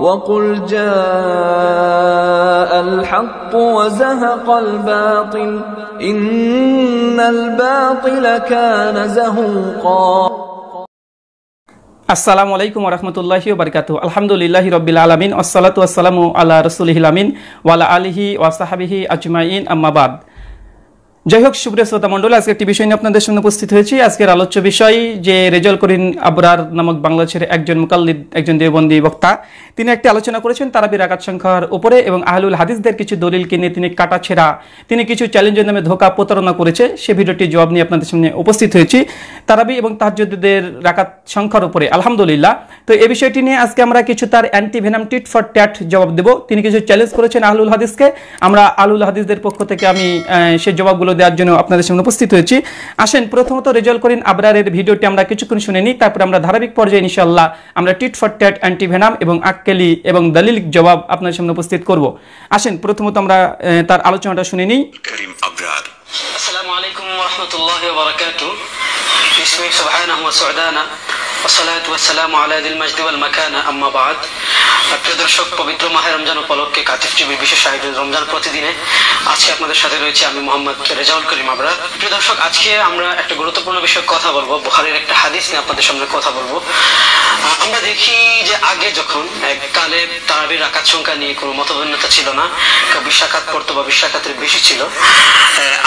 وقل جاء الحق وزهق الباطل إن الباطل كان زهوقا السلام عليكم ورحمة الله وبركاته الحمد لله رب العالمين والصلاة والسلام على رسوله الأمين وعلى آله وصحبه أجمعين أما بعد যাই হোক সুপ্রিয় শ্রোতা মন্ডল আজকে একটি বিষয় নিয়ে আপনাদের সামনে উপস্থিত হয়েছি আজকের আলোচ্য বিষয় যে রেজল করিন আবরার নামক বাংলাদেশের একজন মুকাল্লিদ একজন দেবন্দি বক্তা তিনি একটি আলোচনা করেছেন তারাবির আঘাত সংখ্যার উপরে এবং আহলুল হাদিসদের কিছু দলিল কিনে তিনি কাটা ছেড়া তিনি কিছু চ্যালেঞ্জের নামে ধোকা প্রতারণা করেছে সে ভিডিওটি জবাব নিয়ে আপনাদের সামনে উপস্থিত হয়েছি তারাবি এবং তাহাজ্যদের রাকাত সংখ্যার উপরে আলহামদুলিল্লাহ তো এই বিষয়টি নিয়ে আজকে আমরা কিছু তার anti venom tit for tat জবাব দেব তিনি কিছু চ্যালেঞ্জ করেছেন আহলুল হাদিসকে আমরা আহলুল হাদিসদের পক্ষ থেকে আমি সে জবাবগুলো দেওয়ার জন্য আপনাদের সামনে উপস্থিত হয়েছি আসেন প্রথমত রেজাল্ট করিন আবরারের ভিডিওটি আমরা কিছুক্ষণ শুনে নিই তারপরে আমরা ধারাবাহিক পর্যায়ে ইনশাল্লাহ আমরা টিট ফর ট্যাট অ্যান্টিভেনাম এবং আক্কেলি এবং দলিল জবাব আপনাদের সামনে উপস্থিত করব আসেন প্রথমত আমরা তার আলোচনাটা শুনে নিই আসসালামু আলাইকুম ওয়া বারাকাতু বিসমিল্লাহি সুবহানাহু ওয়া সুবহানা والصلاة والسلام على ذي المجد والمكانة أما بعد দর্শক পবিত্র মাহে রমজান উপলক্ষে কাতিফ টিভির বিশেষ আয়োজন রমজান প্রতিদিনে আজকে আপনাদের সাথে রয়েছে আমি মোহাম্মদ রেজাউল করিম আমরা প্রিয় দর্শক আজকে আমরা একটা গুরুত্বপূর্ণ বিষয়ে কথা বলবো বুখারের একটা হাদিস নিয়ে আপনাদের সামনে কথা বলবো আমরা দেখি যে আগে যখন কালে তারাবির আকাশ সংখ্যা নিয়ে কোনো মতভিন্নতা ছিল না বিশ রাকাত পড়তো বা বিশ বেশি ছিল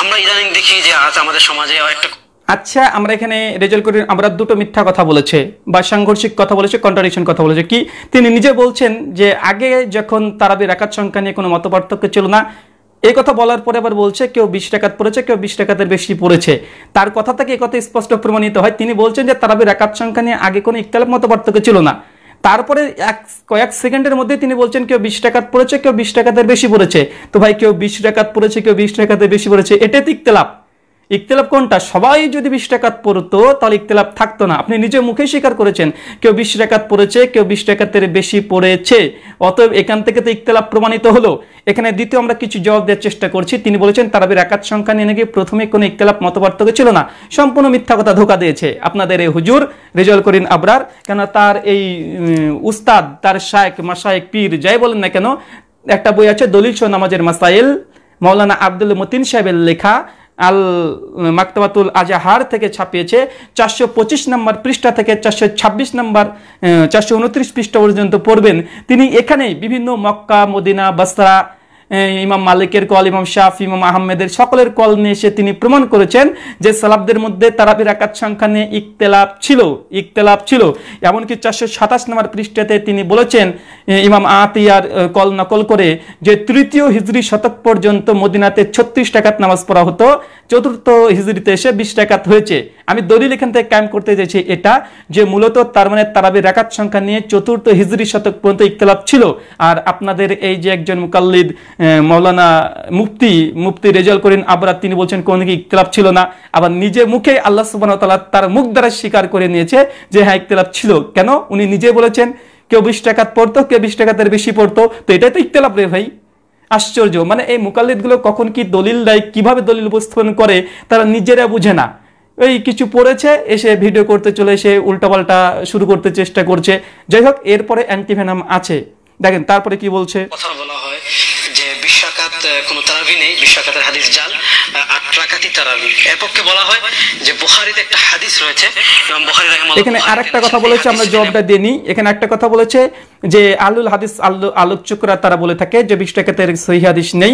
আমরা ইদানিং দেখি যে আজ আমাদের সমাজে একটা আচ্ছা আমরা এখানে রেজাল্ট করি আমরা দুটো মিথ্যা কথা বলেছে বা সাংঘর্ষিক কথা বলেছে কন্ট্রাডিকশন কথা বলেছে কি তিনি নিজে বলছেন যে আগে যখন তারাবি রাকাত সংখ্যা নিয়ে কোনো মতপার্থক্য ছিল না এই কথা বলার পরে আবার বলছে কেউ বিশ টাকাত পড়েছে কেউ বিশ টাকাতের বেশি পড়েছে তার কথা থেকে এই কথা স্পষ্ট প্রমাণিত হয় তিনি বলছেন যে তারাবি রাকাত সংখ্যা নিয়ে আগে কোনো ইকতালাপ মতপার্থক্য ছিল না তারপরে এক কয়েক সেকেন্ডের মধ্যে তিনি বলছেন কেউ বিশ টাকাত পড়েছে কেউ বিশ টাকাতের বেশি পড়েছে তো ভাই কেউ বিশ টাকাত পড়েছে কেউ বিশ টাকাতে বেশি পড়েছে এটাই ইকতলাপ ইকতলাফ কোনটা সবাই যদি বিশ টাকাত পড়তো তাহলে ইকতলাফ থাকতো না আপনি নিজে মুখে স্বীকার করেছেন কেউ বিশ টাকাত পড়েছে কেউ বিশ টাকাতের বেশি পড়েছে অতএব এখান থেকে তো ইকতলাফ প্রমাণিত হলো এখানে দ্বিতীয় আমরা কিছু জবাব দেওয়ার চেষ্টা করছি তিনি বলেছেন তারাবির একাত সংখ্যা নিয়ে নাকি প্রথমে কোনো ইকতলাপ মতপার্থক্য ছিল না সম্পূর্ণ মিথ্যা কথা ধোকা দিয়েছে আপনাদের এই হুজুর রেজাল করিন আবরার কেন তার এই উস্তাদ তার শায়েক মাসায়েক পীর যাই বলেন না কেন একটা বই আছে দলিল নামাজের মাসাইল মৌলানা আব্দুল মতিন সাহেবের লেখা আল মাকতাবাতুল আজাহার থেকে ছাপিয়েছে চারশো পঁচিশ নম্বর পৃষ্ঠা থেকে চারশো ছাব্বিশ নম্বর চারশো উনত্রিশ পৃষ্ঠা পর্যন্ত পড়বেন তিনি এখানে বিভিন্ন মক্কা মদিনা বসরা ইমাম মালিকের কল ইমাম শাহ ইমাম আহমেদের সকলের কল নিয়ে এসে তিনি প্রমাণ করেছেন যে সালাবদের মধ্যে তারাবির আকাত সংখ্যা নিয়ে ইকতলাপ ছিল ইকতলাপ ছিল এমনকি চারশো সাতাশ নম্বর পৃষ্ঠাতে তিনি বলেছেন ইমাম আতিয়ার কল নকল করে যে তৃতীয় হিজড়ি শতক পর্যন্ত মদিনাতে ছত্রিশ টাকাত নামাজ পড়া হতো চতুর্থ হিজড়িতে এসে বিশ টাকাত হয়েছে আমি দলিল এখান থেকে কায়েম করতে চাইছি এটা যে মূলত তার মানে তারাবির রাকাত সংখ্যা নিয়ে চতুর্থ হিজড়ি শতক পর্যন্ত ইকতলাপ ছিল আর আপনাদের এই যে একজন মুকাল্লিদ মৌলানা মুফতি মুফতি রেজাল করেন আবার তিনি বলছেন কোনো কি ইকতলাপ ছিল না আবার নিজে মুখে আল্লাহ সুবাহতাল্লাহ তার মুখ দ্বারা স্বীকার করে নিয়েছে যে হ্যাঁ ইকতলাপ ছিল কেন উনি নিজে বলেছেন কেউ বিশ টাকাত পড়তো কেউ বিশ টাকাতের বেশি পড়তো তো এটাই তো ইকতলাপ রে ভাই আশ্চর্য মানে এই গুলো কখন কি দলিল দেয় কিভাবে দলিল উপস্থাপন করে তারা নিজেরা বুঝে না ওই কিছু পড়েছে এসে ভিডিও করতে চলে এসে উল্টাপাল্টা শুরু করতে চেষ্টা করছে যাই হোক এরপরে অ্যান্টিভেনাম আছে দেখেন তারপরে কি বলছে কথা বলা হয় বিশ্বকাত কোন তারাবি নেই বিশ্বকাতের হাদিস জাল আট রাকাতি তারাবি এর পক্ষে বলা হয় যে বুখারিতে একটা হাদিস রয়েছে এবং বুখারি এখানে আরেকটা কথা বলেছে আমরা জবাবটা দিয়ে নিই এখানে একটা কথা বলেছে যে আলুল হাদিস আলোচকরা তারা বলে থাকে যে বিশ টাকাতের সহি হাদিস নেই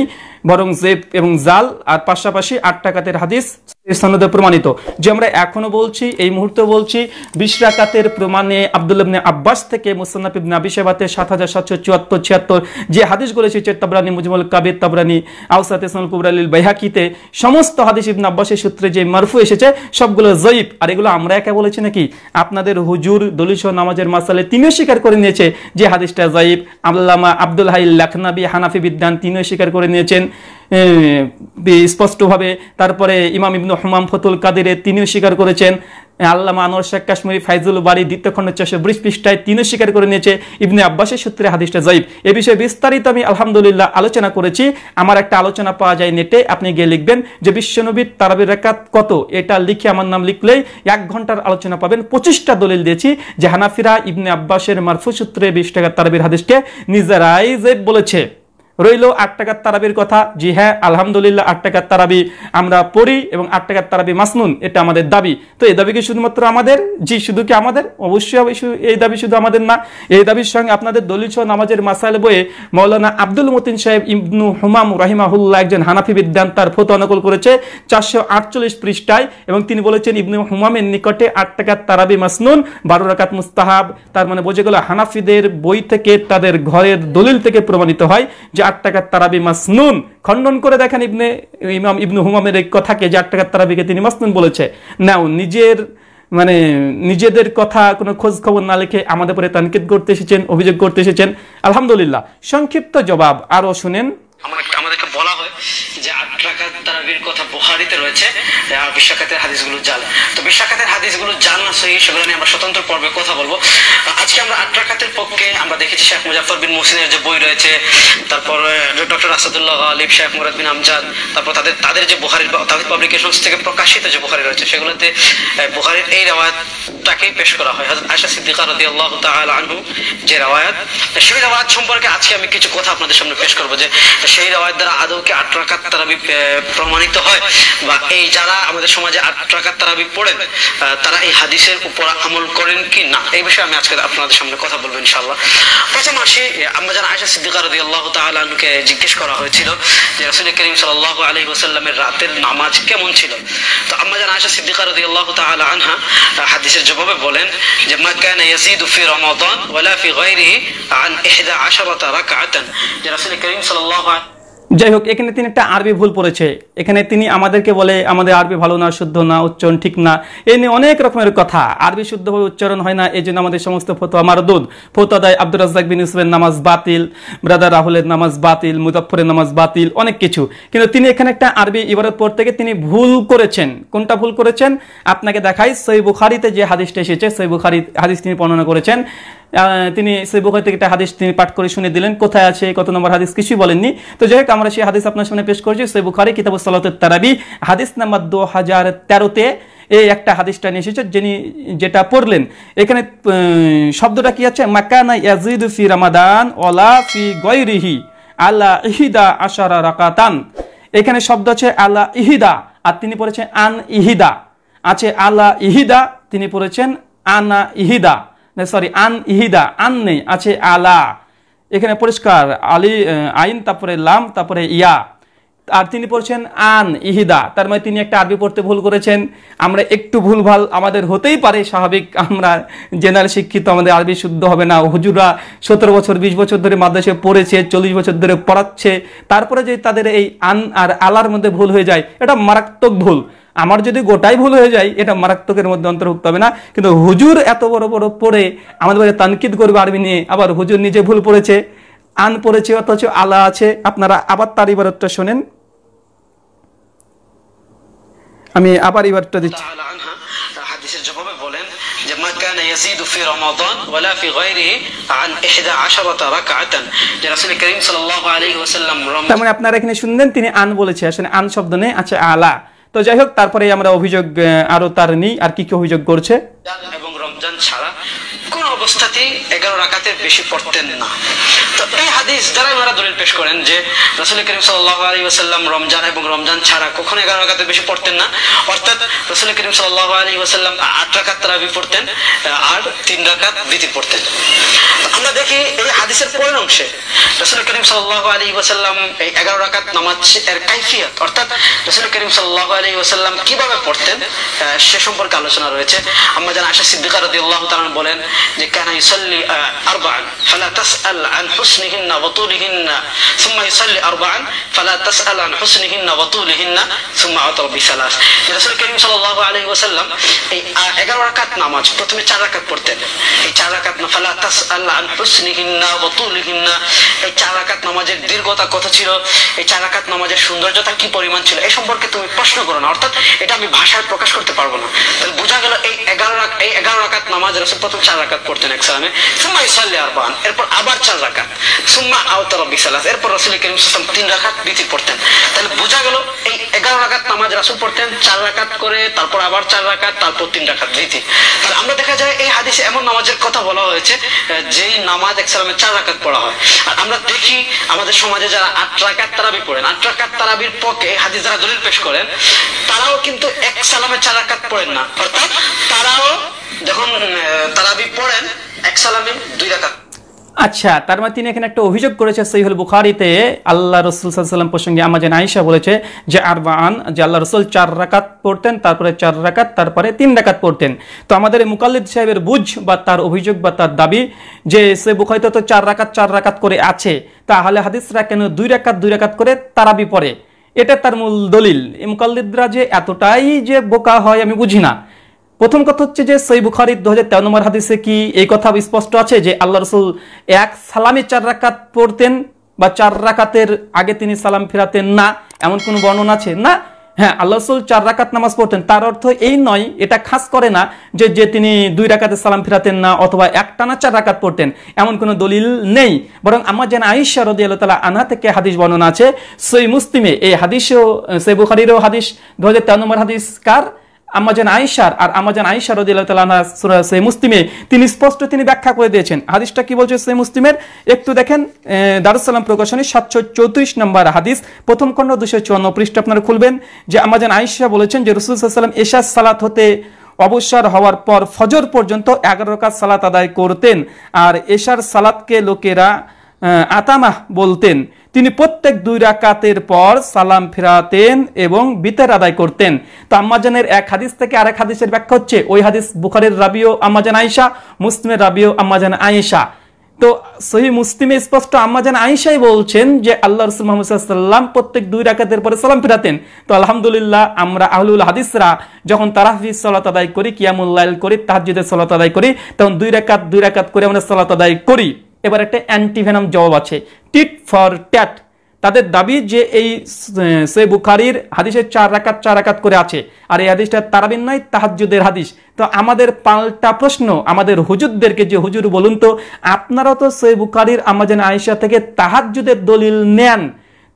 বরং জেব এবং জাল আর পাশাপাশি আট টাকাতের হাদিস ইসলামতে প্রমাণিত যে আমরা এখনো বলছি এই মুহূর্তে বলছি বিশ রাকাতের প্রমাণে ইবনে আব্বাস থেকে মুসান্নাফ ইবনে আবি সেবাতে 7774 76 যে হাদিস করেছে তাবরানি মুজমুল কাবির তাবরানি আওসাতে আউসাত কুবরা লিল বাইহাকিতে সমস্ত হাদিস ইবনে আব্বাসের সূত্রে যে মারফু এসেছে সবগুলো জয়ীব আর এগুলো আমরা একা বলেছি নাকি আপনাদের হুজুর দলিস নামাজের মাসালে তিনিও স্বীকার করে নিয়েছে যে হাদিসটা জয়ীব আল্লামা আব্দুল হাই লাখনাবি হানাফি বিদ্যান তিনিও স্বীকার করে নিয়েছেন স্পষ্টভাবে তারপরে ইমাম ইবনু হুমাম ফতুল কাদিরে তিনিও স্বীকার করেছেন আল্লামা আনোয়ার শেখ কাশ্মীর ফাইজুল বাড়ি দ্বিতীয় খণ্ড চারশো বিশ পৃষ্ঠায় তিনিও স্বীকার করে নিয়েছে ইবনে আব্বাসের সূত্রে হাদিসটা জয়ীব এ বিষয়ে বিস্তারিত আমি আলহামদুলিল্লাহ আলোচনা করেছি আমার একটা আলোচনা পাওয়া যায় নেটে আপনি গিয়ে লিখবেন যে বিশ্বনবীর তারাবির রেখাত কত এটা লিখে আমার নাম লিখলেই এক ঘন্টার আলোচনা পাবেন পঁচিশটা দলিল দিয়েছি যে হানাফিরা ইবনে আব্বাসের মারফু সূত্রে বিশ টাকার তারাবির হাদিসকে নিজেরাই জৈব বলেছে রইল আট টাকার তারাবির কথা জি হ্যাঁ আলহামদুলিল্লাহ আট টাকার তারাবি আমরা পড়ি এবং আট টাকার তারাবি মাসনুন এটা আমাদের দাবি তো এই দাবি কি শুধুমাত্র আমাদের জি শুধু কি আমাদের অবশ্যই এই দাবি শুধু আমাদের না এই দাবির সঙ্গে আপনাদের দলিল সহ নামাজের মাসাইল বইয়ে মৌলানা আব্দুল মতিন সাহেব ইবনু হুমাম রহিমাহুল্লাহ একজন হানাফি বিদ্যান তার ফতো অনুকূল করেছে চারশো আটচল্লিশ পৃষ্ঠায় এবং তিনি বলেছেন ইবনু হুমামের নিকটে আট টাকার তারাবি মাসনুন বারো রাকাত মুস্তাহাব তার মানে বোঝা গেল হানাফিদের বই থেকে তাদের ঘরের দলিল থেকে প্রমাণিত হয় যে আট টাকার তারাবি মাসনুন খণ্ডন করে দেখেন ইবনে ইমাম ইবনু হুমামের এই কথাকে যে আট টাকার তারাবিকে তিনি মাসনুন বলেছে নাও নিজের মানে নিজেদের কথা কোনো খোঁজ খবর না লিখে আমাদের পরে তানকিদ করতে এসেছেন অভিযোগ করতে এসেছেন আলহামদুলিল্লাহ সংক্ষিপ্ত জবাব আরও শুনেন আমাদেরকে বলা হয় যে নবীর কথা বুহারিতে রয়েছে আর বিশাখাতের হাদিসগুলো জাল তো বিশাখাতের হাদিসগুলো জাল না সহি সেগুলো নিয়ে আমরা স্বতন্ত্র পর্বে কথা বলবো আজকে আমরা আট্রাকাতের পক্ষে আমরা দেখেছি শেখ মুজাফর বিন মুসিনের যে বই রয়েছে তারপর ডক্টর আসাদুল্লাহ আলিফ শেখ মুরাদ বিন আমজাদ তারপর তাদের তাদের যে বুহারির তাদের পাবলিকেশনস থেকে প্রকাশিত যে বুহারি রয়েছে সেগুলোতে বুহারির এই রেওয়ায়তটাকেই পেশ করা হয় আশা সিদ্দিকা রদি আল্লাহ তাহল আনহু যে রেওয়ায়ত সেই রেওয়ায়ত সম্পর্কে আজকে আমি কিছু কথা আপনাদের সামনে পেশ করবো যে সেই রেওয়ায়ত দ্বারা আদৌকে আট্রাকাত তারা সম্মানিত হয় বা এই যারা আমাদের সমাজে আট টাকার তারাবি পড়েন তারা এই হাদিসের উপর আমল করেন কি না এই বিষয়ে আমি আজকে আপনাদের সামনে কথা বলবো ইনশাল্লাহ প্রথম আসি আমরা যারা আয়সা সিদ্দিকা রদি আল্লাহ তালকে জিজ্ঞেস করা হয়েছিল যে রসুল করিম সাল আলী ওসাল্লামের রাতের নামাজ কেমন ছিল তো আমরা যারা আয়সা সিদ্দিকা রদি আল্লাহ আনহা হাদিসের জবাবে বলেন যে মাকান ইয়াজিদ ফি রমাদান ওয়ালা ফি গায়রিহি আন ইহদা আশারাতা রাকাআতান যে রাসূল করিম সাল্লাল্লাহু আলাইহি যাই হোক এখানে তিনি একটা আরবি ভুল পড়েছে এখানে তিনি আমাদেরকে বলে আমাদের আরবি ভালো না শুদ্ধ না উচ্চারণ ঠিক না এ নিয়ে অনেক রকমের কথা আরবি শুদ্ধভাবে উচ্চারণ হয় না এই জন্য আমাদের সমস্ত ফতো আমার দুদ দেয় আব্দুর রাজাক বিন ইউসুফের নামাজ বাতিল ব্রাদার রাহুলের নামাজ বাতিল মুজাফরের নামাজ বাতিল অনেক কিছু কিন্তু তিনি এখানে একটা আরবি ইবারত পড়তে গিয়ে তিনি ভুল করেছেন কোনটা ভুল করেছেন আপনাকে দেখাই সই বুখারিতে যে হাদিসটা এসেছে সই বুখারি হাদিস তিনি বর্ণনা করেছেন তিনি সেবুখারি থেকে একটা হাদিস তিনি পাঠ করে শুনে দিলেন কোথায় আছে কত নম্বর হাদিস কিছুই বলেননি তো যাই হোক আমরা সেই হাদিস আপনার সামনে পেশ করছি সেবুখারি কিতাব সালাতের তারাবি হাদিস নাম্বার দু হাজার তেরোতে এই একটা হাদিসটা নিয়ে এসেছে যিনি যেটা পড়লেন এখানে শব্দটা কি আছে মাকানা ইয়াজিদ ফি রামাদান ওলা ফি গৈরিহি আল্লাহ ইহিদা আশারা রাকাতান এখানে শব্দ আছে আল্লাহ ইহিদা আর তিনি পড়েছেন আন ইহিদা আছে আল্লাহ ইহিদা তিনি পড়েছেন আনা ইহিদা সরি আন ইহিদা আন নেই আছে আলা এখানে পরিষ্কার আলি আইন তারপরে লাম তারপরে ইয়া আর তিনি পড়ছেন আন ইহিদা তার মানে তিনি একটা আরবি পড়তে ভুল করেছেন আমরা একটু ভুলভাল আমাদের হতেই পারে স্বাভাবিক আমরা জেনারেল শিক্ষিত আমাদের আরবি শুদ্ধ হবে না হুজুরা সতেরো বছর বিশ বছর ধরে মাদ্রাসে পড়েছে চল্লিশ বছর ধরে পড়াচ্ছে তারপরে যদি তাদের এই আন আর আলার মধ্যে ভুল হয়ে যায় এটা মারাত্মক ভুল আমার যদি গোটাই ভুল হয়ে যায় এটা মারাত্মকের মধ্যে অন্তর্ভুক্ত হবে না কিন্তু হুজুর এত বড় বড় পড়ে আমাদের বাড়ি তানকিদ করবে আর্মি নিয়ে আবার হুজুর নিজে ভুল পড়েছে আন পড়েছে অথচ আলা আছে আপনারা আবার তার ইবারতটা শোনেন আমি আবার ইবারতটা দিচ্ছি يزيد في رمضان ولا في غيره عن 11 ركعة যে রাসূল করিম সাল্লাল্লাহু আলাইহি ওয়াসাল্লাম তার মানে আপনারা এখানে শুনলেন তিনি আন বলেছে আসলে আন শব্দ নেই আচ্ছা আলা তো যাই হোক তারপরে আমরা অভিযোগ আরো তার নিই আর কি কি অভিযোগ করছে এবং রমজান ছাড়া অবস্থাতেই এগারো রাকাতের বেশি পড়তেন না তো এই হাদিস দ্বারা ওনারা দলিল পেশ করেন যে রসুল করিম সাল্লাহ আলী ওসাল্লাম রমজান এবং রমজান ছাড়া কখনো এগারো রাকাতের বেশি পড়তেন না অর্থাৎ রসুল করিম সাল্লাহ আলী ওসাল্লাম আট রাকাত তারাবি পড়তেন আর তিন রাকাত বিধি পড়তেন আমরা দেখি এই হাদিসের পরের অংশে রসুল করিম সাল্লাহ আলী ওসাল্লাম এই এগারো রাকাত নামাজ এর কাইফিয়াত অর্থাৎ রসুল করিম সাল্লাহ আলী ওসাল্লাম কিভাবে পড়তেন সে সম্পর্কে আলোচনা রয়েছে আমরা যেন আশা সিদ্দিকার রদি আল্লাহ তালান বলেন যে كان يصلي أربعا فلا تسأل عن حسنهن وطولهن ثم يصلي أربعا فلا تسأل عن حسنهن وطولهن ثم عطل بثلاث رسول করিম সাল্লাল্লাহু আলাইহি ওয়াসাল্লাম এই 11 রাকাত নামাজ প্রথমে 4 রাকাত পড়তেন এই 4 রাকাত ফালা তাসআল আন হুসনিহিন্না ওয়া এই 4 রাকাত নামাজের দীর্ঘতা কত ছিল এই 4 রাকাত নামাজের সৌন্দর্যতা কি পরিমাণ ছিল এই সম্পর্কে তুমি প্রশ্ন করো না অর্থাৎ এটা আমি ভাষায় প্রকাশ করতে পারবো না তাহলে বোঝা গেল এই 11 এই 11 রাকাত নামাজ রাসূল প্রথম 4 রাকাত পড়তেন এক সালামে সুম্মা ইসাল্লি এরপর আবার চার সুম্মা রব্বি সালাস এরপর রসুল করিম সাল্লাম তিন পড়তেন তাহলে বোঝা গেল এই এগারো নামাজ রাসুল পড়তেন চার করে তারপর আবার চার তারপর তিন তাহলে আমরা দেখা যায় এই হাদিসে এমন নামাজের কথা বলা হয়েছে যেই নামাজ এক সালামে চার পড়া হয় আর আমরা দেখি আমাদের সমাজে যারা আট রাকাত তারাবি পড়েন আট রাকাত তারাবির পক্ষে হাদিস যারা দলিল পেশ করেন তারাও কিন্তু এক সালামে চার রাখাত পড়েন না অর্থাৎ তারাও তারাবি পড়েন এক সালামে দুই রাকাত আচ্ছা তার মানে তিনি এখানে একটা অভিযোগ করেছে সৈহুল বুখারিতে আল্লাহ রসুল সাল্লাম প্রসঙ্গে আমাজেন আয়েশা বলেছে যে আরবান যে আল্লাহ রসুল চার রাকাত পড়তেন তারপরে চার রাকাত তারপরে তিন রাকাত পড়তেন তো আমাদের মুকাল্লিদ সাহেবের বুঝ বা তার অভিযোগ বা তার দাবি যে সে বুখারিতে তো চার রাকাত চার রাকাত করে আছে তাহলে হাদিসরা কেন দুই রাকাত দুই রাকাত করে তারাবি পড়ে এটা তার মূল দলিল মুকাল্লিদরা যে এতটাই যে বোকা হয় আমি বুঝি না প্রথম কথা হচ্ছে যে সই বুখারি দু হাজার তেরো নম্বর হাদিসে কি এই কথা স্পষ্ট আছে যে আল্লাহ রসুল এক সালামে চার রাকাত পড়তেন বা চার রাকাতের আগে তিনি সালাম ফেরাতেন না এমন কোনো বর্ণনা আছে না হ্যাঁ আল্লাহ রসুল চার রাকাত নামাজ পড়তেন তার অর্থ এই নয় এটা খাস করে না যে যে তিনি দুই রাকাতে সালাম ফেরাতেন না অথবা একটানা চার রাকাত পড়তেন এমন কোনো দলিল নেই বরং আমার যেন আইসা রদি আল্লাহ তালা আনা থেকে হাদিস বর্ণনা আছে সই মুস্তিমে এই হাদিসও সই বুখারিরও হাদিস দু হাজার তেরো নম্বর হাদিস কার আমাজান আইসার আর আমাজান আয়েশা রদিল্লাহ তালা সে মুস্তিমে তিনি স্পষ্ট তিনি ব্যাখ্যা করে দিয়েছেন হাদিসটা কি বলছে সে মুস্তিমের একটু দেখেন দারুসালাম প্রকাশনী সাতশো চৌত্রিশ নম্বর হাদিস প্রথম খণ্ড দুশো চুয়ান্ন পৃষ্ঠ আপনারা খুলবেন যে আমাজান আইসা বলেছেন যে রসুলাম এশার সালাত হতে অবসর হওয়ার পর ফজর পর্যন্ত এগারো কাজ সালাত আদায় করতেন আর এশার সালাতকে লোকেরা আতামাহ বলতেন তিনি প্রত্যেক দুই রাকাতের পর সালাম ফেরাতেন এবং বিতের আদায় করতেন তো আম্মাজানের এক হাদিস থেকে আরেক হাদিসের ব্যাখ্যা হচ্ছে ওই হাদিস বুখারের রাবিও আম্মাজান আয়েশা মুসলিমের রাবিও আম্মাজান আয়েশা তো সহি মুসলিমে স্পষ্ট আম্মাজান আয়েশাই বলছেন যে আল্লাহ রসুল মোহাম্মদাল্লাম প্রত্যেক দুই রাকাতের পরে সালাম ফেরাতেন তো আলহামদুলিল্লাহ আমরা আহলুল হাদিসরা যখন তারাহি সালাত আদায় করি কিয়ামুল্লাইল করি তাহাজিদের সালাত আদায় করি তখন দুই রাকাত দুই রাকাত করে আমরা সালাত আদায় করি এবার একটা অ্যান্টিভেনাম জবাব আছে টিট ফর ট্যাট তাদের দাবি যে এই সে বুখারির হাদিসের চার রাকাত চার রাকাত করে আছে আর এই হাদিসটা তারাবিন নয় তাহাজুদের হাদিস তো আমাদের পাল্টা প্রশ্ন আমাদের হুজুরদেরকে যে হুজুর বলুন তো আপনারা তো সে বুখারির আমাজান আয়েশা থেকে তাহাজুদের দলিল নেন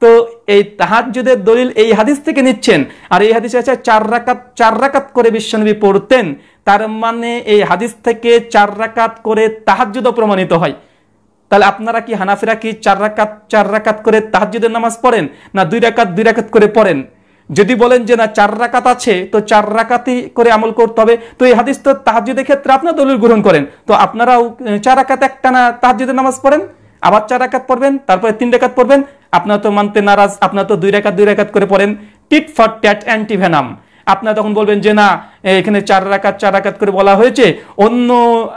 তো এই তাহাজুদের দলিল এই হাদিস থেকে নিচ্ছেন আর এই হাদিসে আছে চার রাকাত চার রাকাত করে বিশ্বনবী পড়তেন তার মানে এই হাদিস থেকে চার রাকাত করে তাহাজুদও প্রমাণিত হয় তাহলে আপনারা কি হানাফিরা কি চার রাকাত চার রাকাত করে তাহাজুদের নামাজ পড়েন না দুই রাকাত দুই রাকাত করে পড়েন যদি বলেন যে না চার রাকাত আছে তো চার রাকাতই করে আমল করতে হবে তো এই হাদিস তো তাহাজুদের ক্ষেত্রে আপনার দলিল গ্রহণ করেন তো আপনারাও চার রাকাত একটা না তাহাজুদের নামাজ পড়েন আবার চার রাকাত পড়বেন তারপরে তিন রাকাত পড়বেন আপনার তো মানতে নারাজ আপনার তো দুই রাকাত দুই রাকাত করে পড়েন টিট ফর ট্যাট অ্যান্টিভেনাম আপনারা তখন বলবেন যে না এখানে চার রাকাত চার রাকাত করে বলা হয়েছে অন্য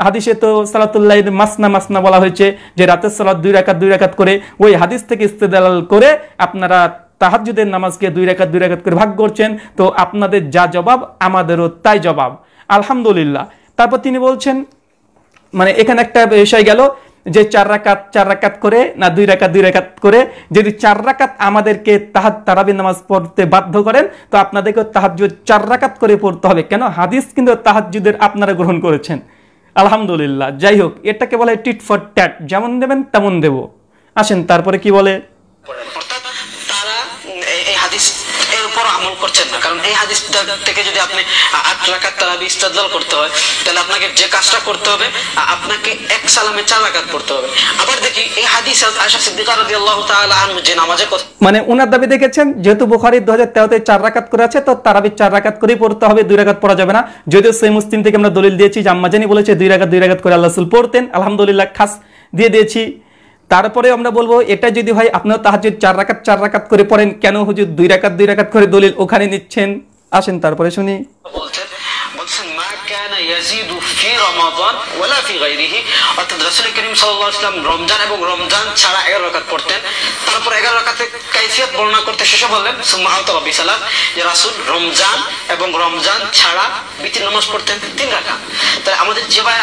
হাদিসে তো সালাতুল্লাহ মাসনা মাসনা বলা হয়েছে যে রাতের সালাত দুই রাকাত দুই রাকাত করে ওই হাদিস থেকে ইস্তেদাল করে আপনারা তাহাজুদের নামাজকে দুই রেখাত দুই রেখাত করে ভাগ করছেন তো আপনাদের যা জবাব আমাদেরও তাই জবাব আলহামদুলিল্লাহ তারপর তিনি বলছেন মানে এখানে একটা বিষয় গেল যে চার রাকাত চার রাকাত করে না দুই রাকাত দুই রাকাত করে যদি চার রাকাত আমাদেরকে তাহাত তারাবি নামাজ পড়তে বাধ্য করেন তো আপনাদেরকে তাহাজ চার রাকাত করে পড়তে হবে কেন হাদিস কিন্তু তাহাজুদের আপনারা গ্রহণ করেছেন আলহামদুলিল্লাহ যাই হোক এটাকে বলে টিট ফর ট্যাট যেমন দেবেন তেমন দেব আসেন তারপরে কি বলে করছেন না কারণ এই হাদিস থেকে যদি আপনি আট রাখার তারাবি ইস্তাদলাল করতে হয় তাহলে আপনাকে যে কাজটা করতে হবে আপনাকে এক সালামে চার রাকাত পড়তে হবে আবার দেখি এই হাদিস আশা সিদ্দিকা রাদিয়াল্লাহু তাআলা আনহু যে নামাজে কথা মানে ওনার দাবি দেখেছেন যেহেতু দু হাজার তেরোতে চার রাখাত করে আছে তো তারাবি চার রাখাত করেই পড়তে হবে দুই রাখাত পড়া যাবে না যদিও সেই মুসলিম থেকে আমরা দলিল দিয়েছি যে আম্মাজানি বলেছে দুই রাখাত দুই রাখাত করে আল্লাহ পড়তেন আলহামদুলিল্লাহ খাস দিয়ে দিয়েছি তারপরে আমরা বলবো এটা যদি হয় আপনার তাহাজুদ চার রাকাত চার রাকাত করে পড়েন কেন হুজুর দুই রাকাত দুই রাকাত করে দলিল ওখানে নিচ্ছেন আসেন তারপরে শুনি আমাদের যে ভাই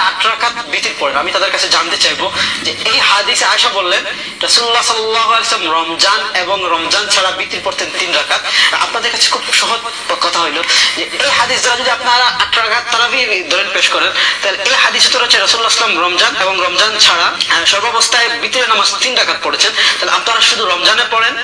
আট রাকাত বিতির পরে আমি তাদের কাছে জানতে চাইবো যে এই হাদিসে আশা বললেন রাসুল্লাহ সাল্লাম রমজান এবং রমজান ছাড়া বিতির পড়তেন তিন রাকাত আপনাদের কাছে খুব সহজ কথা হইলো যে এই হাদিস যদি আপনারা 8 রাকাত তারাবি দলিল পেশ করেন তাহলে এই হাদিসে তো রয়েছে রসুল্লাহ ইসলাম রমজান এবং রমজান ছাড়া সর্বাবস্থায় বিতের নামাজ তিন ডাকাত পড়েছেন তাহলে আপনারা শুধু রমজানে পড়েন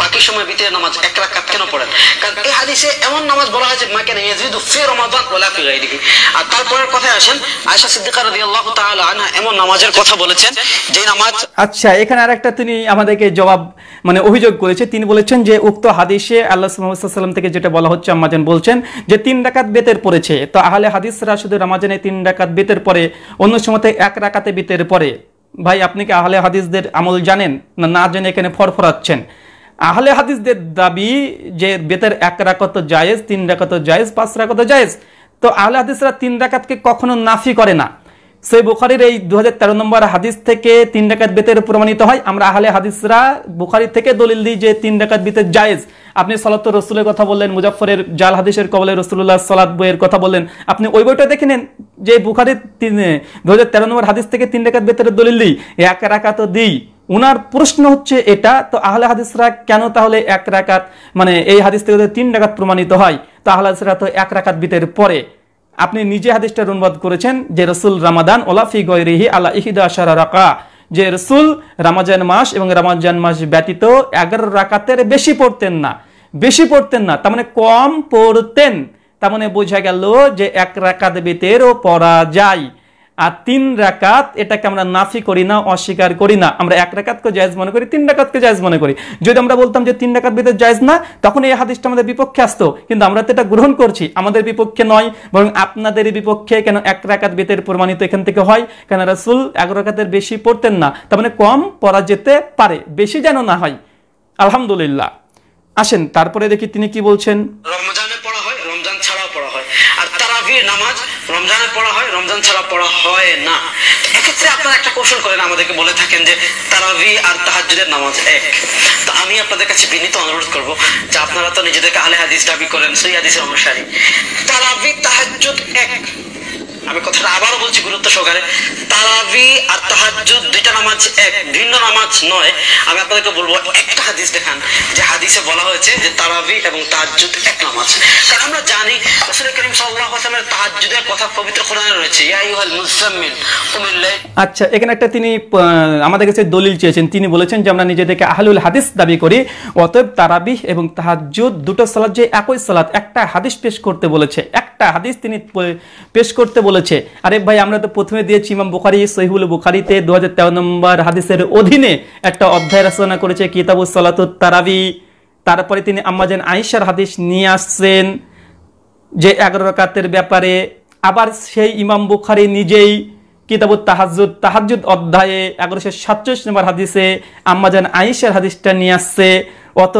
বাকি সময় বিতের নামাজ এক রাকাত কেন পড়েন কারণ এই হাদিসে এমন নামাজ বলা হয়েছে মাকে ইয়াজিদু ফি রমাদান ওয়া লা ফি গায়রিহি আর তারপরের কথায় আসেন আয়েশা সিদ্দিকা রাদিয়াল্লাহু তাআলা আনহা এমন নামাজের কথা বলেছেন যে নামাজ আচ্ছা এখানে আরেকটা তিনি আমাদেরকে জবাব মানে অভিযোগ করেছে তিনি বলেছেন যে উক্ত হাদিসে আল্লাহ সুবহানাহু ওয়া তাআলা থেকে যেটা বলা হচ্ছে আম্মাজান বলছেন যে তিন রাকাত বেতের পড়েছে তো আহলে হাদিস ইসরা শুধু রামাজানে তিন রাকাত বেতের পরে অন্য সময়তে এক রাকাতে বেতের পরে ভাই আপনি কি আহলে হাদিসদের আমল জানেন না না জেনে এখানে ফরফরাচ্ছেন আহলে হাদিসদের দাবি যে বেতের এক রাকাত জায়েজ তিন রাকাত জায়েজ পাঁচ রাকত জায়েজ তো আহলে হাদিসরা তিন রাকাতকে কখনো নাফি করে না সেই বুখারির এই দু নম্বর হাদিস থেকে তিন ডাকাত বেতের প্রমাণিত হয় আমরা আহলে হাদিসরা বুখারি থেকে দলিল দিই যে তিন ডাকাত বেতের জায়েজ আপনি সলাত রসুলের কথা বললেন মুজাফরের জাল হাদিসের কবলে রসুল্লাহ সলাদ বইয়ের কথা বললেন আপনি ওই বইটা দেখে নেন যে বুখারির তিন দু নম্বর হাদিস থেকে তিন ডাকাত বেতের দলিল দিই এক রাকাত দিই উনার প্রশ্ন হচ্ছে এটা তো আহলে হাদিসরা কেন তাহলে এক রাকাত মানে এই হাদিস থেকে তিন ডাকাত প্রমাণিত হয় তো আহলে হাদিসরা তো এক রাকাত বিতের পরে আপনি নিজে হাদিসটার অনুবাদ করেছেন যে রসুল রামাদান ওলা ফি গৈরিহি আলা ইহিদা আশারা রাকা যে রসুল রামাজান মাস এবং রামাজান মাস ব্যতীত এগারো রাকাতের বেশি পড়তেন না বেশি পড়তেন না তার মানে কম পড়তেন তার মানে বোঝা গেল যে এক রাকাত বেতেরও পড়া যায় আর তিন রাকাত এটাকে আমরা নাফি করি না অস্বীকার করি না আমরা এক রাকাতকে জায়জ মনে করি তিন রাকাতকে জায়জ মনে করি যদি আমরা বলতাম যে তিন রাকাত ভিতরে জায়জ না তখন এই হাদিসটা আমাদের বিপক্ষে আসতো কিন্তু আমরা তো এটা গ্রহণ করছি আমাদের বিপক্ষে নয় বরং আপনাদের বিপক্ষে কেন এক রাকাত বেতের প্রমাণিত এখান থেকে হয় কেন রাসুল এক রাকাতের বেশি পড়তেন না তার মানে কম পড়া যেতে পারে বেশি যেন না হয় আলহামদুলিল্লাহ আসেন তারপরে দেখি তিনি কি বলছেন রমজানে পড়া হয় রমজান ছাড়াও পড়া হয় আর মাগরির নামাজ রমজানে পড়া হয় রমজান ছাড়া পড়া হয় না এক্ষেত্রে আপনারা একটা কৌশল করেন আমাদেরকে বলে থাকেন যে তারাবি আর তাহাজুদের নামাজ এক তো আমি আপনাদের কাছে বিনীত অনুরোধ করব যে আপনারা তো নিজেদেরকে আলে হাদিস দাবি করেন সেই হাদিসের অনুসারী তারাবি তাহাজুদ এক আমি কথাটা আবারও বলছি গুরুত্ব সহকারে তারাবি আর তাহাজুদ দুইটা নামাজ এক ভিন্ন নামাজ নয় আমি আপনাদেরকে বলবো একটা হাদিস দেখান যে হাদিসে বলা হয়েছে যে তারাবি এবং তাহাজুদ এক নামাজ কারণ আমরা জানি রসুল করিম সাল্লাহ আসলামের তাহাজুদের কথা পবিত্র কোরআনে রয়েছে আচ্ছা এখানে একটা তিনি আমাদের কাছে দলিল চেয়েছেন তিনি বলেছেন যে আমরা নিজেদেরকে আহলুল হাদিস দাবি করি অতএব তারাবি এবং তাহাজুদ দুটো সালাদ যে একই সালাদ একটা হাদিস পেশ করতে বলেছে এক একটা হাদিস তিনি পেশ করতে বলেছে আরে ভাই আমরা তো প্রথমে দিয়েছি ইমাম বুখারি সহিবুল বুখারিতে দু নম্বর হাদিসের অধীনে একটা অধ্যায় রচনা করেছে কিতাবুস সালাতুত তারাবি তারপরে তিনি আম্মাজান আইসার হাদিস নিয়ে আসছেন যে এগারো রাকাতের ব্যাপারে আবার সেই ইমাম বুখারি নিজেই কিতাবুত তাহাজুদ তাহাজুদ অধ্যায়ে এগারোশো সাতচল্লিশ নম্বর হাদিসে আম্মাজান আইসার হাদিসটা নিয়ে আসছে অত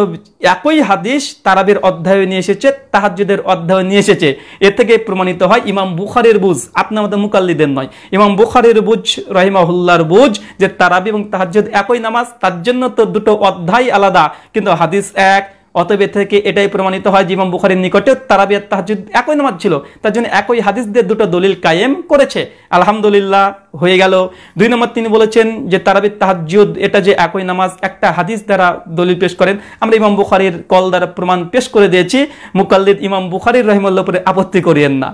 একই হাদিস তারাবের অধ্যায় নিয়ে এসেছে তাহাজুদের অধ্যায় নিয়ে এসেছে এ থেকে প্রমাণিত হয় ইমাম বুখারের বুঝ আপনার মতো মুকাল্লিদের নয় ইমাম বুখারের বুঝ রহিমাহুল্লার বুঝ যে তারাবি এবং তাহাজুদ একই নামাজ তার জন্য তো দুটো অধ্যায় আলাদা কিন্তু হাদিস এক অতএব থেকে এটাই প্রমাণিত হয় যে ইমাম নিকটে নিকটেও তারাবিয়ার তাহাজুদ একই নামাজ ছিল তার জন্য একই হাদিস দিয়ে দুটো দলিল কায়েম করেছে আলহামদুলিল্লাহ হয়ে গেল দুই নম্বর তিনি বলেছেন যে তারাবির তাহাজুদ এটা যে একই নামাজ একটা হাদিস দ্বারা দলিল পেশ করেন আমরা ইমাম বুখারির কল দ্বারা প্রমাণ পেশ করে দিয়েছি মুকাল্লিদ ইমাম বুখারির রহিমুল্লাপুরে আপত্তি করিয়েন না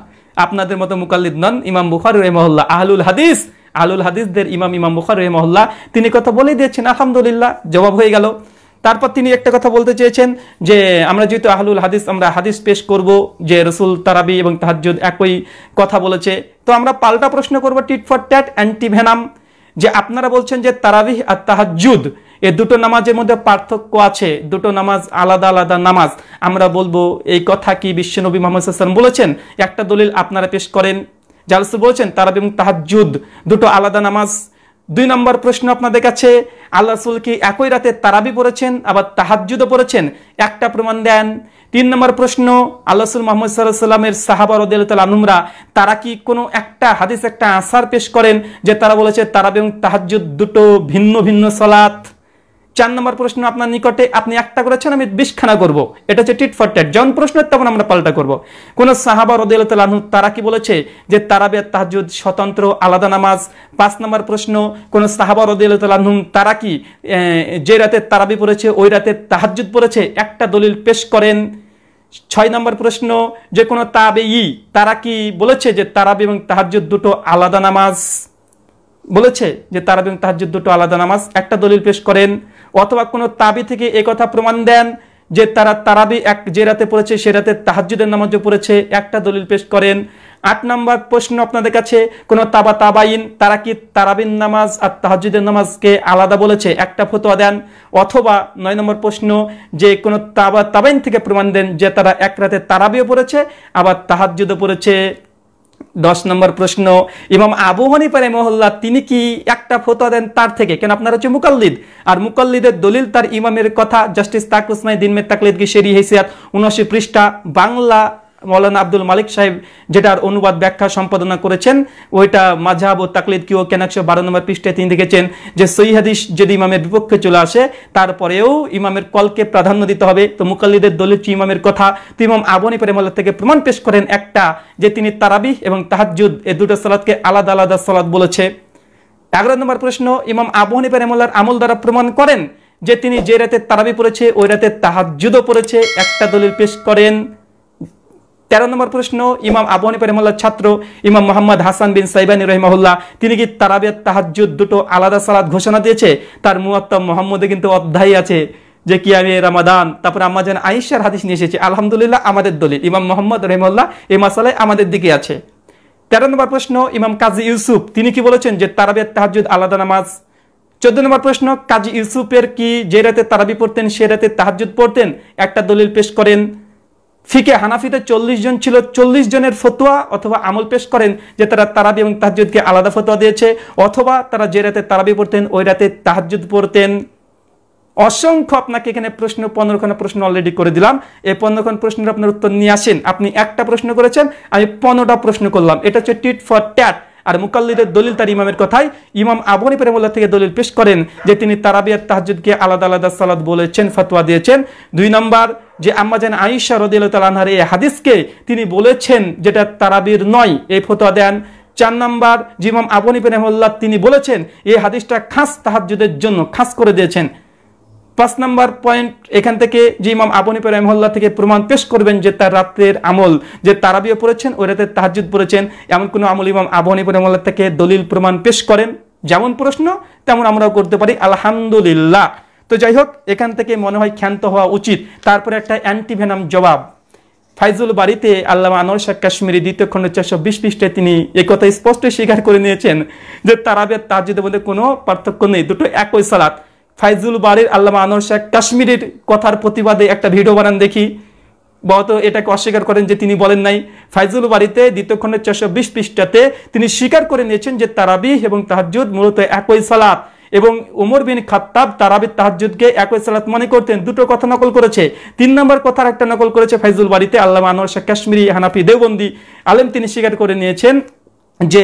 আপনাদের মতো মুকাল্লিদ নন ইমাম বুখারি রহিমহল্লা আহলুল হাদিস আহলুল হাদিসদের ইমাম ইমাম বুখারি রহিমহল্লা তিনি কথা বলে দিয়েছেন আলহামদুলিল্লাহ জবাব হয়ে গেল তারপর তিনি একটা কথা বলতে চেয়েছেন যে আমরা যেহেতু আহলুল হাদিস আমরা হাদিস পেশ করব যে রসুল তারাবি এবং তাহাজুদ একই কথা বলেছে তো আমরা পাল্টা প্রশ্ন করবো টিট ফর ট্যাট অ্যান্টিভেনাম যে আপনারা বলছেন যে তারাবি আর তাহাজুদ এ দুটো নামাজের মধ্যে পার্থক্য আছে দুটো নামাজ আলাদা আলাদা নামাজ আমরা বলবো এই কথা কি বিশ্বনবী মোহাম্মদ হাসান বলেছেন একটা দলিল আপনারা পেশ করেন জালসু বলছেন তারাবি এবং তাহাজুদ দুটো আলাদা নামাজ দুই নম্বর প্রশ্ন আপনাদের কাছে আল্লাহ রসুল কি একই রাতে তারাবি পড়েছেন আবার তাহাজুদও পড়েছেন একটা প্রমাণ দেন তিন নম্বর প্রশ্ন আল্লাহ রসুল মোহাম্মদ সাল্লামের সাহাবার আনুমরা তারা কি কোনো একটা হাদিস একটা আসার পেশ করেন যে তারা বলেছে তারাবি এবং তাহাজুদ দুটো ভিন্ন ভিন্ন সলাথ চার নম্বর প্রশ্ন আপনার নিকটে আপনি একটা করেছেন আমি বিষখানা করব। এটা হচ্ছে টিট ফর টেট যখন প্রশ্ন তখন আমরা পাল্টা করব। কোন সাহাবা রদিয়ালু তারা কি বলেছে যে তারাবে তাহাজুদ স্বতন্ত্র আলাদা নামাজ পাঁচ নম্বর প্রশ্ন কোন সাহাবা রদিয়ালু তারা কি যে রাতে তারাবি পড়েছে ওই রাতে তাহাজুদ পড়েছে একটা দলিল পেশ করেন ছয় নম্বর প্রশ্ন যে কোনো তাবে ই তারা কি বলেছে যে তারাবি এবং তাহাজুদ দুটো আলাদা নামাজ বলেছে যে তারা এবং তাহাজুদ দুটো আলাদা নামাজ একটা দলিল পেশ করেন অথবা কোনো তাবি থেকে কথা প্রমাণ দেন যে তারা তারাবি এক যে রাতে পড়েছে সে রাতে তাহাজুদের নামাজও পড়েছে একটা দলিল পেশ করেন আট নম্বর প্রশ্ন আপনাদের কাছে কোনো তাবা তাবাইন তারা কি তারাবিন নামাজ আর তাহাজুদের নামাজকে আলাদা বলেছে একটা ফতোয়া দেন অথবা নয় নম্বর প্রশ্ন যে কোনো তাবা তাবাইন থেকে প্রমাণ দেন যে তারা এক রাতে তারাবিও পড়েছে আবার তাহাজুদও পড়েছে দশ নম্বর প্রশ্ন ইমাম আবু হানিফা মহল্লা তিনি কি একটা ফতোয়া দেন তার থেকে কেন আপনার হচ্ছে মুকাল্লিদ আর মুকাল্লিদের দলিল তার ইমামের কথা জাস্টিস তাকুসমাই দিনমের তাকলিদ গিসেরি হেসিয়াত উনআশি পৃষ্ঠা বাংলা মৌলানা আব্দুল মালিক সাহেব যেটার অনুবাদ ব্যাখ্যা সম্পাদনা করেছেন ওইটা মাঝাব ও তাকলিদ কিও কেন একশো বারো নম্বর পৃষ্ঠায় তিনি দেখেছেন যে সই হাদিস যদি ইমামের বিপক্ষে চলে আসে তারপরেও ইমামের কলকে প্রাধান্য দিতে হবে তো মুকাল্লিদের দলিল ইমামের কথা তো ইমাম আবনী পরেমাল্লা থেকে প্রমাণ পেশ করেন একটা যে তিনি তারাবি এবং তাহাজুদ এ দুটো সালাদকে আলাদা আলাদা সালাদ বলেছে এগারো নম্বর প্রশ্ন ইমাম আবহনী হানিফা আমল দ্বারা প্রমাণ করেন যে তিনি যে রাতে তারাবি পড়েছে ওই রাতে তাহাজুদও পড়েছে একটা দলিল পেশ করেন তেরো নম্বর প্রশ্ন ইমাম আবু হানিফা ছাত্র ইমাম মোহাম্মদ হাসান বিন সাইবানি রহিমাহুল্লাহ তিনি কি তারাবে তাহাজুদ দুটো আলাদা সালাদ ঘোষণা দিয়েছে তার মুয়াত্তাম মোহাম্মদে কিন্তু অধ্যায় আছে যে কি আমি রামাদান তারপরে আম্মা যেন আইসার হাদিস নিয়ে এসেছি আলহামদুলিল্লাহ আমাদের দলিল ইমাম মোহাম্মদ রহিমাল্লাহ এই মাসালায় আমাদের দিকে আছে তেরো নম্বর প্রশ্ন ইমাম কাজী ইউসুফ তিনি কি বলেছেন যে তারাবে তাহাজুদ আলাদা নামাজ চোদ্দ নম্বর প্রশ্ন কাজী ইউসুফের কি যে রাতে তারাবি পড়তেন সে রাতে তাহাজুদ পড়তেন একটা দলিল পেশ করেন ফিকে হানাফিতে চল্লিশ জন ছিল চল্লিশ জনের ফতোয়া অথবা আমল পেশ করেন যে তারা তারাবি এবং তাহাজুদকে আলাদা ফতোয়া দিয়েছে অথবা তারা যে রাতে তারাবি পড়তেন ওই রাতে তাহাজুদ পড়তেন অসংখ্য আপনাকে এখানে প্রশ্ন পনেরোখানা প্রশ্ন অলরেডি করে দিলাম এই পনেরোখান প্রশ্নের আপনার উত্তর নিয়ে আসেন আপনি একটা প্রশ্ন করেছেন আমি পনেরোটা প্রশ্ন করলাম এটা হচ্ছে টিট ফর ট্যাট আর মুকাল্লিদের দলিল তার ইমামের কথায় ইমাম আবনি প্রেমুল্লাহ থেকে দলিল পেশ করেন যে তিনি তারাবিয়ার তাহাজুদকে আলাদা আলাদা সালাদ বলেছেন ফতোয়া দিয়েছেন দুই নম্বর যে আম্মাজান আইসা রদিয়ালতালহার এই হাদিসকে তিনি বলেছেন যেটা তারাবির নয় এই ফতোয়া দেন চার নম্বর জিমাম আবনী প্রেমুল্লাহ তিনি বলেছেন এই হাদিসটা খাস তাহাজুদের জন্য খাস করে দিয়েছেন পাঁচ নাম্বার পয়েন্ট এখান থেকে যে ইমাম আবনী রহমল্লা থেকে প্রমাণ পেশ করবেন যে তার রাত্রের আমল যে তারাবিও পড়েছেন ওই রাতে তাহাজুদ পড়েছেন এমন কোনো আমল ইমাম আবনী রহমল্লা থেকে দলিল প্রমাণ পেশ করেন যেমন প্রশ্ন তেমন আমরাও করতে পারি আলহামদুলিল্লাহ তো যাই হোক এখান থেকে মনে হয় ক্ষান্ত হওয়া উচিত তারপরে একটা অ্যান্টিভেনাম জবাব ফাইজুল বাড়িতে আল্লাহ আনোয়ার শাহ কাশ্মীরি দ্বিতীয় খণ্ড চারশো বিশ পৃষ্ঠায় তিনি একথা স্পষ্ট স্বীকার করে নিয়েছেন যে তারাবের তার যদি বলে কোনো পার্থক্য নেই দুটো একই সালাত ফাইজুল বাড়ির আল্লামা আনোয়ার শেখ কাশ্মীরের কথার প্রতিবাদে একটা ভিডিও বানান দেখি বহত এটাকে অস্বীকার করেন যে তিনি বলেন নাই ফাইজুল বাড়িতে দ্বিতীয়ক্ষণের চারশো বিশ পৃষ্ঠাতে তিনি স্বীকার করে নিয়েছেন যে তারাবিহ এবং তাহাজুদ মূলত একই সালাত এবং উমর বিন খাত্তাব তারাবির তাহাজুদকে একই সালাত মনে করতেন দুটো কথা নকল করেছে তিন নম্বর কথার একটা নকল করেছে ফাইজুল বাড়িতে আল্লাহ আনোয়ার শেখ কাশ্মীরি হানাফি দেওবন্দি আলেম তিনি স্বীকার করে নিয়েছেন যে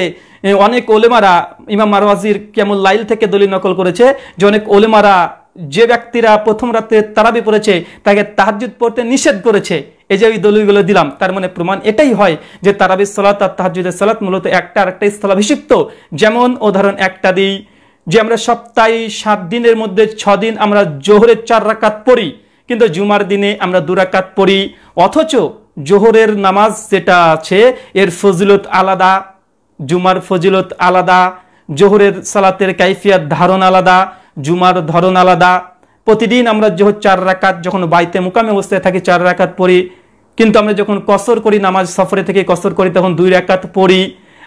অনেক ওলেমারা ইমাম মারওয়াজির কেমন লাইল থেকে দলিল নকল করেছে যে অনেক ওলেমারা যে ব্যক্তিরা প্রথম রাতে তারাবি পড়েছে তাকে তাহাজুদ পড়তে নিষেধ করেছে এই যে ওই দলিলগুলো দিলাম তার মানে প্রমাণ এটাই হয় যে তারাবির সালাত আর তাহাজুদের সালাত মূলত একটা একটা স্থলাভিষিক্ত যেমন উদাহরণ একটা দিই যে আমরা সপ্তাহে সাত দিনের মধ্যে ছ দিন আমরা জোহরের চার রাকাত পড়ি কিন্তু জুমার দিনে আমরা দুরাকাত পড়ি অথচ জোহরের নামাজ যেটা আছে এর ফজিলত আলাদা জুমার ফজিলত আলাদা জোহরের সালাতের কাইফিয়ার ধারণ আলাদা জুমার ধরন আলাদা প্রতিদিন আমরা জোহর চার রাকাত যখন বাইতে মুকামে অবস্থায় থাকি চার রাকাত পড়ি কিন্তু আমরা যখন কসর করি নামাজ সফরে থেকে কসর করি তখন দুই রাকাত পড়ি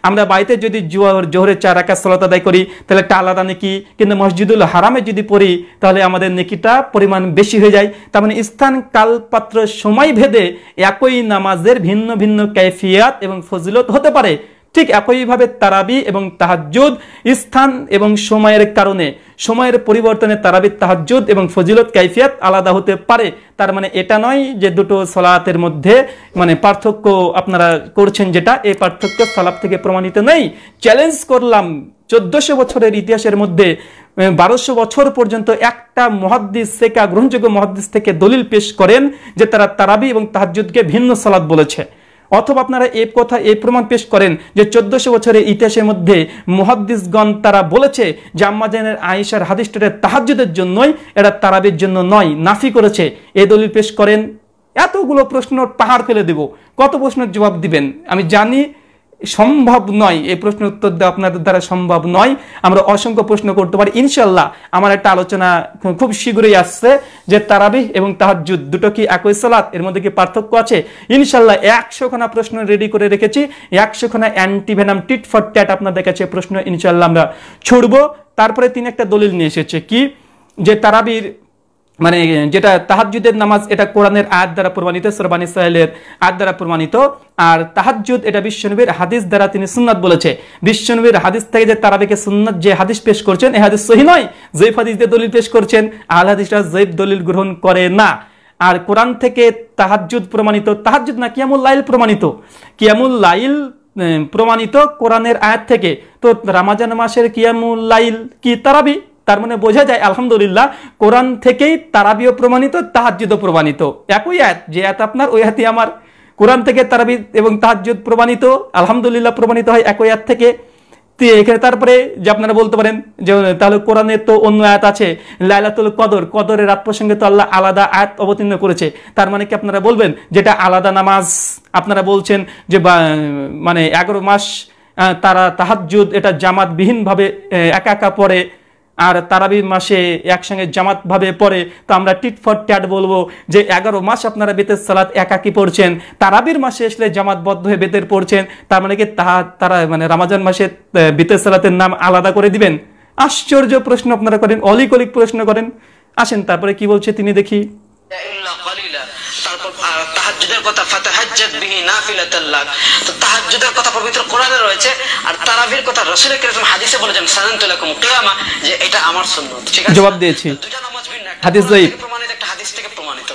আমরা বাড়িতে যদি জোহর জোহরের চার রাকাত সলাত আদায় করি তাহলে একটা আলাদা নেকি কিন্তু মসজিদুল হারামে যদি পড়ি তাহলে আমাদের নেকিটা পরিমাণ বেশি হয়ে যায় তার মানে স্থান কালপাত্র সময় ভেদে একই নামাজের ভিন্ন ভিন্ন ক্যাফিয়াত এবং ফজিলত হতে পারে ঠিক একইভাবে তারাবি এবং তাহাজুদ স্থান এবং সময়ের কারণে সময়ের পরিবর্তনে তারাবি তাহাজুদ এবং ফজিলত কাইফিয়াত আলাদা হতে পারে তার মানে এটা নয় যে দুটো সলাতের মধ্যে মানে পার্থক্য আপনারা করছেন যেটা এই পার্থক্য সলাপ থেকে প্রমাণিত নেই চ্যালেঞ্জ করলাম চোদ্দশো বছরের ইতিহাসের মধ্যে বারোশো বছর পর্যন্ত একটা মহাদ্দিস সেকা গ্রহণযোগ্য মহাদ্দিস থেকে দলিল পেশ করেন যে তারা তারাবি এবং তাহাজুদকে ভিন্ন সলাদ বলেছে অথবা আপনারা এ কথা এই প্রমাণ পেশ করেন যে চোদ্দশো বছরের ইতিহাসের মধ্যে মহাদ্দিসগণ তারা বলেছে যে আম্মাজানের আয়েশার হাদিসটার তাহাজুদের জন্যই এরা তারাবির জন্য নয় নাফি করেছে এ দলিল পেশ করেন এতগুলো প্রশ্ন পাহাড় ফেলে দেব কত প্রশ্নের জবাব দিবেন আমি জানি সম্ভব নয় এই প্রশ্নের উত্তর দেওয়া আপনাদের দ্বারা সম্ভব নয় আমরা অসংখ্য প্রশ্ন করতে পারি ইনশাল্লাহ আমার একটা আলোচনা খুব শীঘ্রই আসছে যে তারাবি এবং যুদ্ধ দুটো কি একই সালাত এর মধ্যে কি পার্থক্য আছে ইনশাল্লাহ একশোখানা প্রশ্ন রেডি করে রেখেছি একশোখানা অ্যান্টিভেনাম টিট ফর ট্যাট আপনাদের কাছে প্রশ্ন ইনশাল্লাহ আমরা ছুড়ব তারপরে তিনি একটা দলিল নিয়ে এসেছে কি যে তারাবির মানে যেটা তাহাজুদের নামাজ এটা কোরআনের আয়াত দ্বারা প্রমাণিত সোরবান ইসরায়েলের আয়াত দ্বারা প্রমাণিত আর তাহাজুদ এটা বিশ্বনবীর হাদিস দ্বারা তিনি সুন্নাত বলেছে বিশ্বনবীর হাদিস থেকে যে তারাবিকে সুন্নাত যে হাদিস পেশ করছেন এ হাদিস সহি নয় জৈব হাদিস দিয়ে দলিল পেশ করছেন আল হাদিসরা জৈব দলিল গ্রহণ করে না আর কোরআন থেকে তাহাজুদ প্রমাণিত তাহাজুদ না কিয়ামুল লাইল প্রমাণিত কিয়ামুল লাইল প্রমাণিত কোরআনের আয়াত থেকে তো রামাজান মাসের কিয়ামুল লাইল কি তারাবি তার মানে বোঝা যায় আলহামদুলিল্লাহ কোরআন থেকেই তারাবিও প্রমাণিত তাহাজ্জুদও প্রমাণিত একই আয়াত যে এত আপনার ওই হাতি আমার কোরআন থেকে তারাবি এবং তাহাজ্জুদ প্রমাণিত আলহামদুলিল্লাহ প্রমাণিত হয় একই আয়াত থেকে এখানে তারপরে যে আপনারা বলতে পারেন যে তাহলে কোরআনে তো অন্য আয়াত আছে লাইলাতুল কদর কদরের রাত প্রসঙ্গে তো আল্লাহ আলাদা আয়াত অবতীর্ণ করেছে তার মানে কি আপনারা বলবেন যেটা আলাদা নামাজ আপনারা বলছেন যে মানে এগারো মাস তারা তাহাজ্জুদ এটা জামাতবিহীনভাবে একা একা পড়ে আর তারাবি মাসে একসঙ্গে জামাতভাবে পড়ে তো আমরা টিট ফর ট্যাট বলবো যে এগারো মাস আপনারা বেতের সালাদ একাকি পড়ছেন তারাবির মাসে আসলে জামাতবদ্ধ হয়ে বেতের পড়ছেন তার মানে কি তাহা তারা মানে রামাজান মাসে বেতের সালাতের নাম আলাদা করে দিবেন আশ্চর্য প্রশ্ন আপনারা করেন অলিক অলিক প্রশ্ন করেন আসেন তারপরে কি বলছে তিনি দেখি তাহাজ্জুদের কথা ফাতাহাজ্জাত বিহি নাফিলাতাল্লাহ তো তাহাজ্জুদের কথা পবিত্র কোরআনে রয়েছে আর তারাবির কথা রাসূল কারীম হাদিসে বলেছেন সানানতু লাকুম কিয়ামা যে এটা আমার সুন্নাত ঠিক আছে জবাব দিয়েছি হাদিস প্রমাণিত একটা হাদিস থেকে প্রমাণিত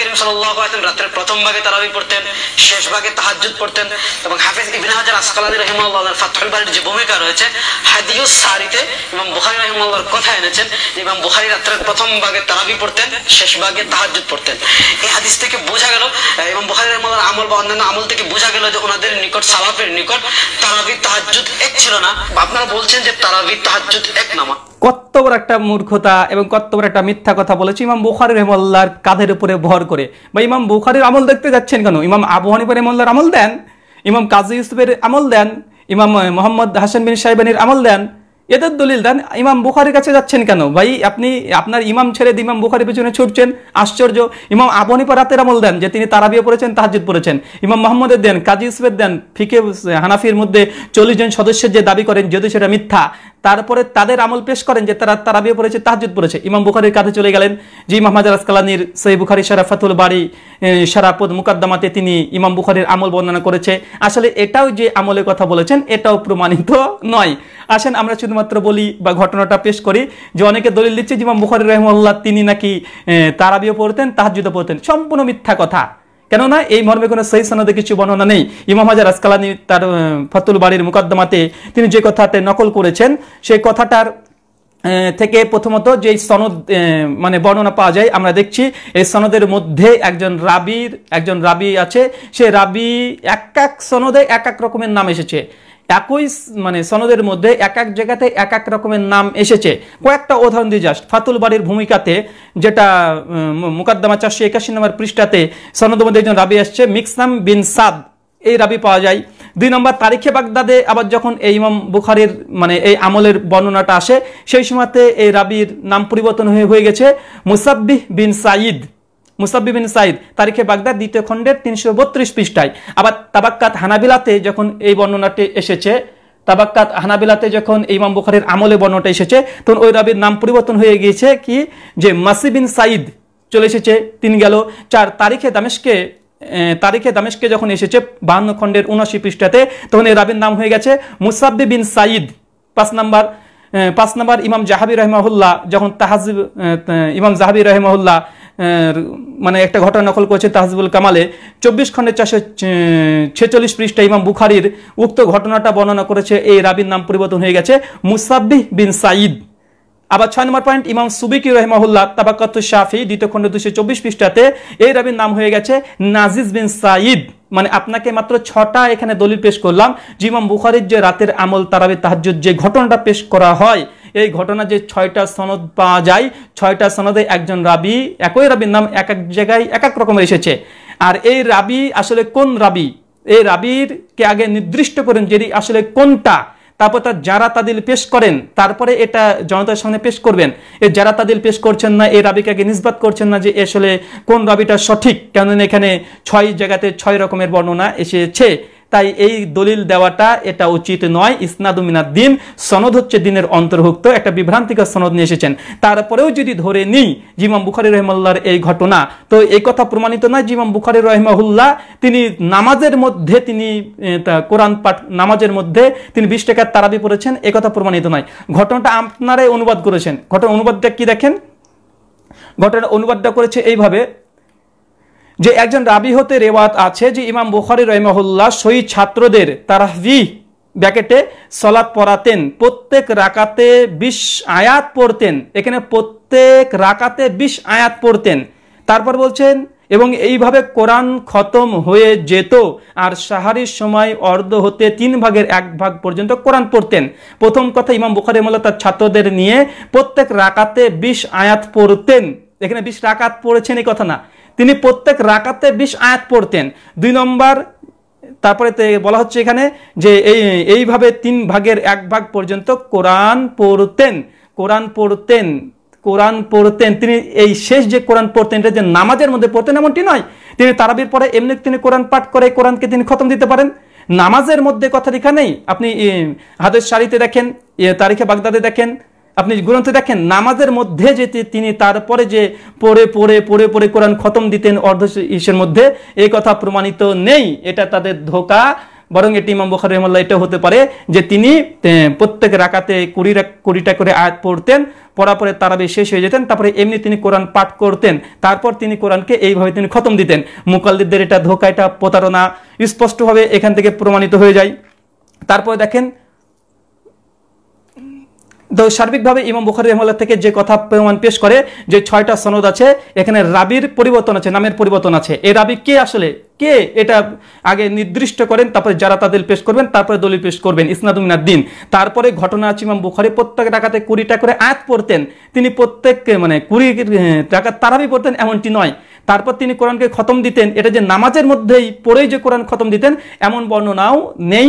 করিম সাল্লাহ রাত্রের প্রথম ভাগে তারাবি পড়তেন শেষ ভাগে তাহাজুদ পড়তেন এবং হাফিজ ইবিন হাজার রহিমাল্লাহ ফাতহুল যে ভূমিকা রয়েছে সারিতে ইমাম বুখারি রহিমাল্লাহর কথা এনেছেন ইমাম বুখারি রাত্রের প্রথম ভাগে তারাবি পড়তেন শেষ ভাগে তাহাজুদ পড়তেন এই হাদিস থেকে বোঝা গেল ইমাম বুখারি রহিমাল্লাহর আমল বা অন্যান্য আমল থেকে বোঝা গেল যে ওনাদের নিকট সালাফের নিকট তারাবি তাহাজুদ এক ছিল না আপনারা বলছেন যে তারাবি তাহাজুদ এক নামা কত্তবর একটা মূর্খতা এবং কত্তবর একটা মিথ্যা কথা বলেছে ইমাম বুখারি রহমল্লার কাঁধের উপরে ভর করে বা ইমাম বুখারির আমল দেখতে যাচ্ছেন কেন ইমাম আবহানিপুর রহমল্লার আমল দেন ইমাম কাজী ইউসুফের আমল দেন ইমাম মোহাম্মদ হাসান বিন সাহেবানির আমল দেন এদের দলিল দেন ইমাম বুখারির কাছে যাচ্ছেন কেন ভাই আপনি আপনার ইমাম ছেড়ে ইমাম বুখারির পিছনে ছুটছেন আশ্চর্য ইমাম আবনিপা রাতের আমল দেন যে তিনি তারাবিয়ে পড়েছেন তাহাজিদ পড়েছেন ইমাম মোহাম্মদের দেন কাজী ইসফের দেন ফিকে হানাফির মধ্যে চল্লিশ জন সদস্যের যে দাবি করেন যদি সেটা মিথ্যা তারপরে তাদের আমল পেশ করেন যে তারা তারাবিয়ে পড়েছে তাহাজুদ পড়েছে ইমাম বুখারির কাছে চলে গেলেন যে ইমাম হাজার আসকালানির বুখারি শরাফাতুল বাড়ি শরাপদ মুকাদ্দামাতে তিনি ইমাম বুখারির আমল বর্ণনা করেছে আসলে এটাও যে আমলের কথা বলেছেন এটাও প্রমাণিত নয় আসেন আমরা শুধুমাত্র মাত্র বলি বা ঘটনাটা পেশ করি যে অনেকে দলিল দিচ্ছে যে মুখারি বুখারি রহমাল্লাহ তিনি নাকি তারাবিও পড়তেন তাহাজুদও পড়তেন সম্পূর্ণ মিথ্যা কথা কেননা এই মর্মে কোনো সেই সনদে কিছু বর্ণনা নেই ইমাম হাজার আসকালানি তার ফতুল বাড়ির মুকদ্দমাতে তিনি যে কথাতে নকল করেছেন সেই কথাটার থেকে প্রথমত যে সনদ মানে বর্ণনা পাওয়া যায় আমরা দেখছি এই সনদের মধ্যে একজন রাবির একজন রাবি আছে সে রাবি এক এক সনদে এক এক রকমের নাম এসেছে একই মানে সনদের মধ্যে এক এক জায়গাতে এক এক রকমের নাম এসেছে কয়েকটা উদাহরণ দিয়ে জাস্ট ফাতুল বাড়ির ভূমিকাতে যেটা মুকাদ্দমা চারশো একাশি নম্বর পৃষ্ঠাতে সনদের মধ্যে একজন রাবি আসছে মিক্সাম বিন সাদ এই রাবি পাওয়া যায় দুই নম্বর তারিখে বাগদাদে আবার যখন এই ইমাম বুখারির মানে এই আমলের বর্ণনাটা আসে সেই সময়তে এই রাবির নাম পরিবর্তন হয়ে হয়ে গেছে মুসাব্বিহ বিন সাঈদ মুসাব্বিবিন সাইদ তারিখে বাগদাদ দ্বিতীয় খণ্ডের তিনশো বত্রিশ পৃষ্ঠায় আবার তাবাক্কাত হানাবিলাতে যখন এই বর্ণনাটি এসেছে তাবাক্কাত হানাবিলাতে যখন ইমাম বুখারের আমলে বর্ণনাটা এসেছে তখন ওই রাবির নাম পরিবর্তন হয়ে গিয়েছে কি যে মাসিবিন সাইদ চলে এসেছে তিন গেল চার তারিখে দামেশকে তারিখে দামেশকে যখন এসেছে বাহান্ন খণ্ডের উনআশি পৃষ্ঠাতে তখন এই রাবির নাম হয়ে গেছে মুসাব্বি বিন সাইদ পাঁচ নাম্বার পাঁচ নাম্বার ইমাম জাহাবি রহমাহুল্লাহ যখন তাহাজিব ইমাম জাহাবি রহমাহুল্লাহ মানে একটা ঘটনা নকল করেছে তাহজিবুল কামালে চব্বিশ খণ্ডের চাষে ছেচল্লিশ পৃষ্ঠা ইমাম বুখারির উক্ত ঘটনাটা বর্ণনা করেছে এই রাবির নাম পরিবর্তন হয়ে গেছে মুসাব্বিহ বিন সাঈদ আবার ছয় নম্বর পয়েন্ট ইমাম সুবিকি রহমাহুল্লাহ তাবাকাত শাফি দ্বিতীয় খণ্ড দুশো চব্বিশ পৃষ্ঠাতে এই রাবির নাম হয়ে গেছে নাজিজ বিন সাঈদ মানে আপনাকে মাত্র ছটা এখানে দলিল পেশ করলাম ইমাম বুখারির যে রাতের আমল তারাবি তাহাজ্জুর যে ঘটনাটা পেশ করা হয় এই ঘটনা যে ছয়টা সনদ পাওয়া যায় ছয়টা সনদে একজন রাবি একই রাবির নাম এক এক জায়গায় এক এক রকমের এসেছে আর এই রাবি আসলে কোন রাবি এই রাবিরকে আগে নির্দিষ্ট করেন যেটি আসলে কোনটা তারপর তার যারা তাদিল পেশ করেন তারপরে এটা জনতার সামনে পেশ করবেন এ যারা তাদিল পেশ করছেন না এই রাবিকে আগে নিষ্বাদ করছেন না যে আসলে কোন রাবিটা সঠিক কেননা এখানে ছয় জায়গাতে ছয় রকমের বর্ণনা এসেছে তাই এই দলিল দেওয়াটা এটা উচিত নয় ইসনাদু দিন সনদ হচ্ছে দিনের অন্তর্ভুক্ত একটা বিভ্রান্তিকর সনদ নিয়ে এসেছেন তারপরেও যদি ধরে নিই জিমাম বুখারি রহমাল্লার এই ঘটনা তো এই কথা প্রমাণিত নয় জিমাম বুখারি রহমাহুল্লাহ তিনি নামাজের মধ্যে তিনি কোরআন পাঠ নামাজের মধ্যে তিনি বিশ টাকার তারাবি পড়েছেন এ কথা প্রমাণিত নয় ঘটনাটা আপনারাই অনুবাদ করেছেন ঘটনা অনুবাদটা কি দেখেন ঘটনার অনুবাদটা করেছে এইভাবে যে একজন রাবি হতে রেওয়াত আছে যে ইমাম বুখারি রহমহল্লা শহীদ ছাত্রদের তারা হি ব্যাকেটে সলাদ পড়াতেন প্রত্যেক রাকাতে বিশ আয়াত পড়তেন এখানে প্রত্যেক রাকাতে বিশ আয়াত পড়তেন তারপর বলছেন এবং এইভাবে কোরআন খতম হয়ে যেত আর সাহারির সময় অর্ধ হতে তিন ভাগের এক ভাগ পর্যন্ত কোরআন পড়তেন প্রথম কথা ইমাম বুখারি মোল্লা তার ছাত্রদের নিয়ে প্রত্যেক রাকাতে বিশ আয়াত পড়তেন এখানে বিশ রাকাত পড়েছেন এই কথা না তিনি প্রত্যেক রাকাতে বিশ আয়াত পড়তেন দুই নম্বর তারপরে বলা হচ্ছে এখানে যে এই এইভাবে তিন ভাগের এক ভাগ পর্যন্ত কোরআন পড়তেন কোরআন পড়তেন কোরআন পড়তেন তিনি এই শেষ যে কোরআন পড়তেন এটা যে নামাজের মধ্যে পড়তেন এমনটি নয় তিনি তারাবির পরে এমনি তিনি কোরআন পাঠ করে কোরআনকে তিনি খতম দিতে পারেন নামাজের মধ্যে কথা লেখা নেই আপনি হাদের শাড়িতে দেখেন তারিখে বাগদাদে দেখেন আপনি গ্রন্থে দেখেন নামাজের মধ্যে যে তিনি তারপরে যে পড়ে পড়ে পড়ে পড়ে কোরআন খতম দিতেন অর্ধ ইসের মধ্যে এই কথা প্রমাণিত নেই এটা তাদের ধোকা বরং এটি ইমাম বখার রহমাল্লাহ এটা হতে পারে যে তিনি প্রত্যেক রাকাতে কুড়ি কুড়িটা করে আয়াত পড়তেন পড়া পরে তারাবে শেষ হয়ে যেতেন তারপরে এমনি তিনি কোরআন পাঠ করতেন তারপর তিনি কোরআনকে এইভাবে তিনি খতম দিতেন মুকাল্লিদদের এটা ধোকা এটা প্রতারণা স্পষ্টভাবে এখান থেকে প্রমাণিত হয়ে যায় তারপরে দেখেন তো সার্বিকভাবে ইমাম বুখারি রহমাল্লা থেকে যে কথা প্রমাণ পেশ করে যে ছয়টা সনদ আছে এখানে রাবির পরিবর্তন আছে নামের পরিবর্তন আছে এই রাবি কে আসলে কে এটা আগে নির্দিষ্ট করেন তারপরে যারা তাদের পেশ করবেন তারপরে দলিল পেশ করবেন ইসনাদুমিনার দিন তারপরে ঘটনা আছে ইমাম বুখারি প্রত্যেক টাকাতে কুড়ি টাকা করে আয়াত পড়তেন তিনি প্রত্যেককে মানে কুড়ি টাকা তারাবি পড়তেন এমনটি নয় তারপর তিনি কোরআনকে খতম দিতেন এটা যে নামাজের মধ্যেই পড়েই যে কোরআন খতম দিতেন এমন বর্ণনাও নেই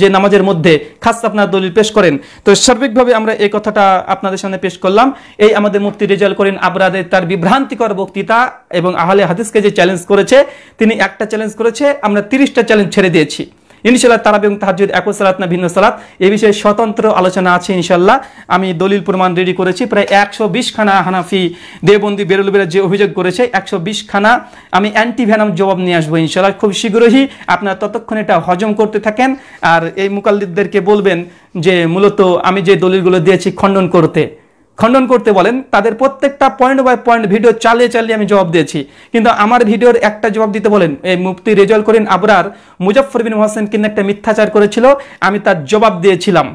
যে নামাজের মধ্যে খাস আপনার দলিল পেশ করেন তো সার্বিকভাবে আমরা এই কথাটা আপনাদের সামনে পেশ করলাম এই আমাদের মুফতি রেজাল করেন আবরাদের তার বিভ্রান্তিকর বক্তৃতা এবং আহলে হাদিসকে যে চ্যালেঞ্জ করেছে তিনি একটা চ্যালেঞ্জ করেছে আমরা তিরিশটা চ্যালেঞ্জ ছেড়ে দিয়েছি ইনশাল্লাহ তারাবি এবং তাহাজুদ একই সালাত না ভিন্ন সালাত এ বিষয়ে স্বতন্ত্র আলোচনা আছে ইনশাল্লাহ আমি দলিল প্রমাণ রেডি করেছি প্রায় একশো বিশখানা হানাফি দেবন্দি বেরুলবেরা যে অভিযোগ করেছে একশো বিশখানা আমি ভ্যানাম জবাব নিয়ে আসবো ইনশাল্লাহ খুব শীঘ্রই আপনারা ততক্ষণ এটা হজম করতে থাকেন আর এই মুকালদিদদেরকে বলবেন যে মূলত আমি যে দলিলগুলো দিয়েছি খণ্ডন করতে খণ্ডন করতে বলেন তাদের প্রত্যেকটা পয়েন্ট বাই পয়েন্ট ভিডিও চালিয়ে চালিয়ে আমি জবাব দিয়েছি কিন্তু আমার ভিডিওর একটা জবাব দিতে বলেন এই মুফতি রেজল করিন আবরার মুজফর বিন হোসেন কিন্তু একটা মিথ্যাচার করেছিল আমি তার জবাব দিয়েছিলাম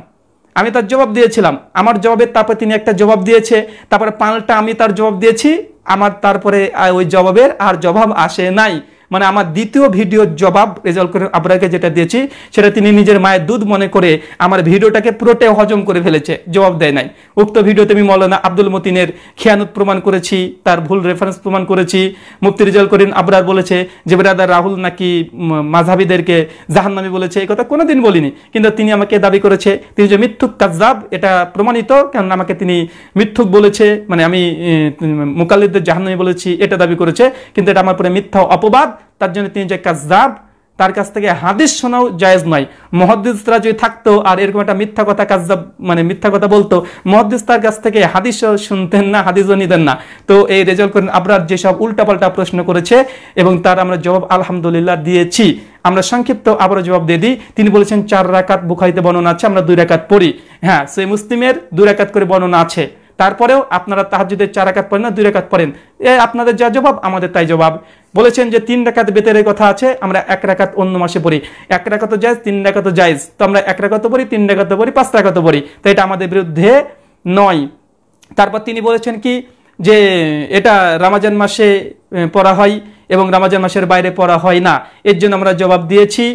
আমি তার জবাব দিয়েছিলাম আমার জবাবের তারপরে তিনি একটা জবাব দিয়েছে তারপরে পাল্টা আমি তার জবাব দিয়েছি আমার তারপরে ওই জবাবের আর জবাব আসে নাই মানে আমার দ্বিতীয় ভিডিওর জবাব রেজাল্ট করে আপনাকে যেটা দিয়েছি সেটা তিনি নিজের মায়ের দুধ মনে করে আমার ভিডিওটাকে পুরোটাই হজম করে ফেলেছে জবাব দেয় নাই উক্ত ভিডিওতে আমি মৌলানা আব্দুল মতিনের খেয়ানত প্রমাণ করেছি তার ভুল রেফারেন্স প্রমাণ করেছি মুফতি রেজাল করিন আবরার বলেছে যে বেরাদার রাহুল নাকি মাঝাবিদেরকে জাহান্নামি বলেছে এই কথা কোনোদিন বলিনি কিন্তু তিনি আমাকে দাবি করেছে তিনি যে মিথ্যুক কাজাব এটা প্রমাণিত কারণ আমাকে তিনি মিথ্যুক বলেছে মানে আমি মুকাল্লিদদের জাহান্নামি বলেছি এটা দাবি করেছে কিন্তু এটা আমার পরে মিথ্যা অপবাদ তার জন্য তিনি যে কাজদাব তার কাছ থেকে হাদিস শোনাও জায়জ নয় মহাদিসরা যদি থাকতো আর এরকম একটা মিথ্যা কথা কাজদাব মানে মিথ্যা কথা বলতো মহাদিস তার কাছ থেকে হাদিস শুনতেন না হাদিসও নিতেন না তো এই রেজাল্ট করেন আবরার যেসব উল্টাপাল্টা প্রশ্ন করেছে এবং তার আমরা জবাব আলহামদুলিল্লাহ দিয়েছি আমরা সংক্ষিপ্ত আবারও জবাব দিয়ে দিই তিনি বলেছেন চার রাকাত বুখাইতে বর্ণনা আছে আমরা দুই রাকাত পড়ি হ্যাঁ সেই মুসলিমের দুই রাকাত করে বর্ণনা আছে তারপরেও আপনারা তাহাজুদের চার একাত পড়েন না দুই রেখাত পড়েন এ আপনাদের যা জবাব আমাদের তাই জবাব বলেছেন যে তিন রেখাত বেতের কথা আছে আমরা এক রেখাত অন্য মাসে পড়ি এক রেখাত যাইজ তিন রেখাত যাইজ তো আমরা এক রেখাত পড়ি তিন রেখাত পড়ি পাঁচ রেখাত পড়ি তো এটা আমাদের বিরুদ্ধে নয় তারপর তিনি বলেছেন কি যে এটা রামাজান মাসে পড়া হয় এবং রামাজান মাসের বাইরে পড়া হয় না এর জন্য আমরা জবাব দিয়েছি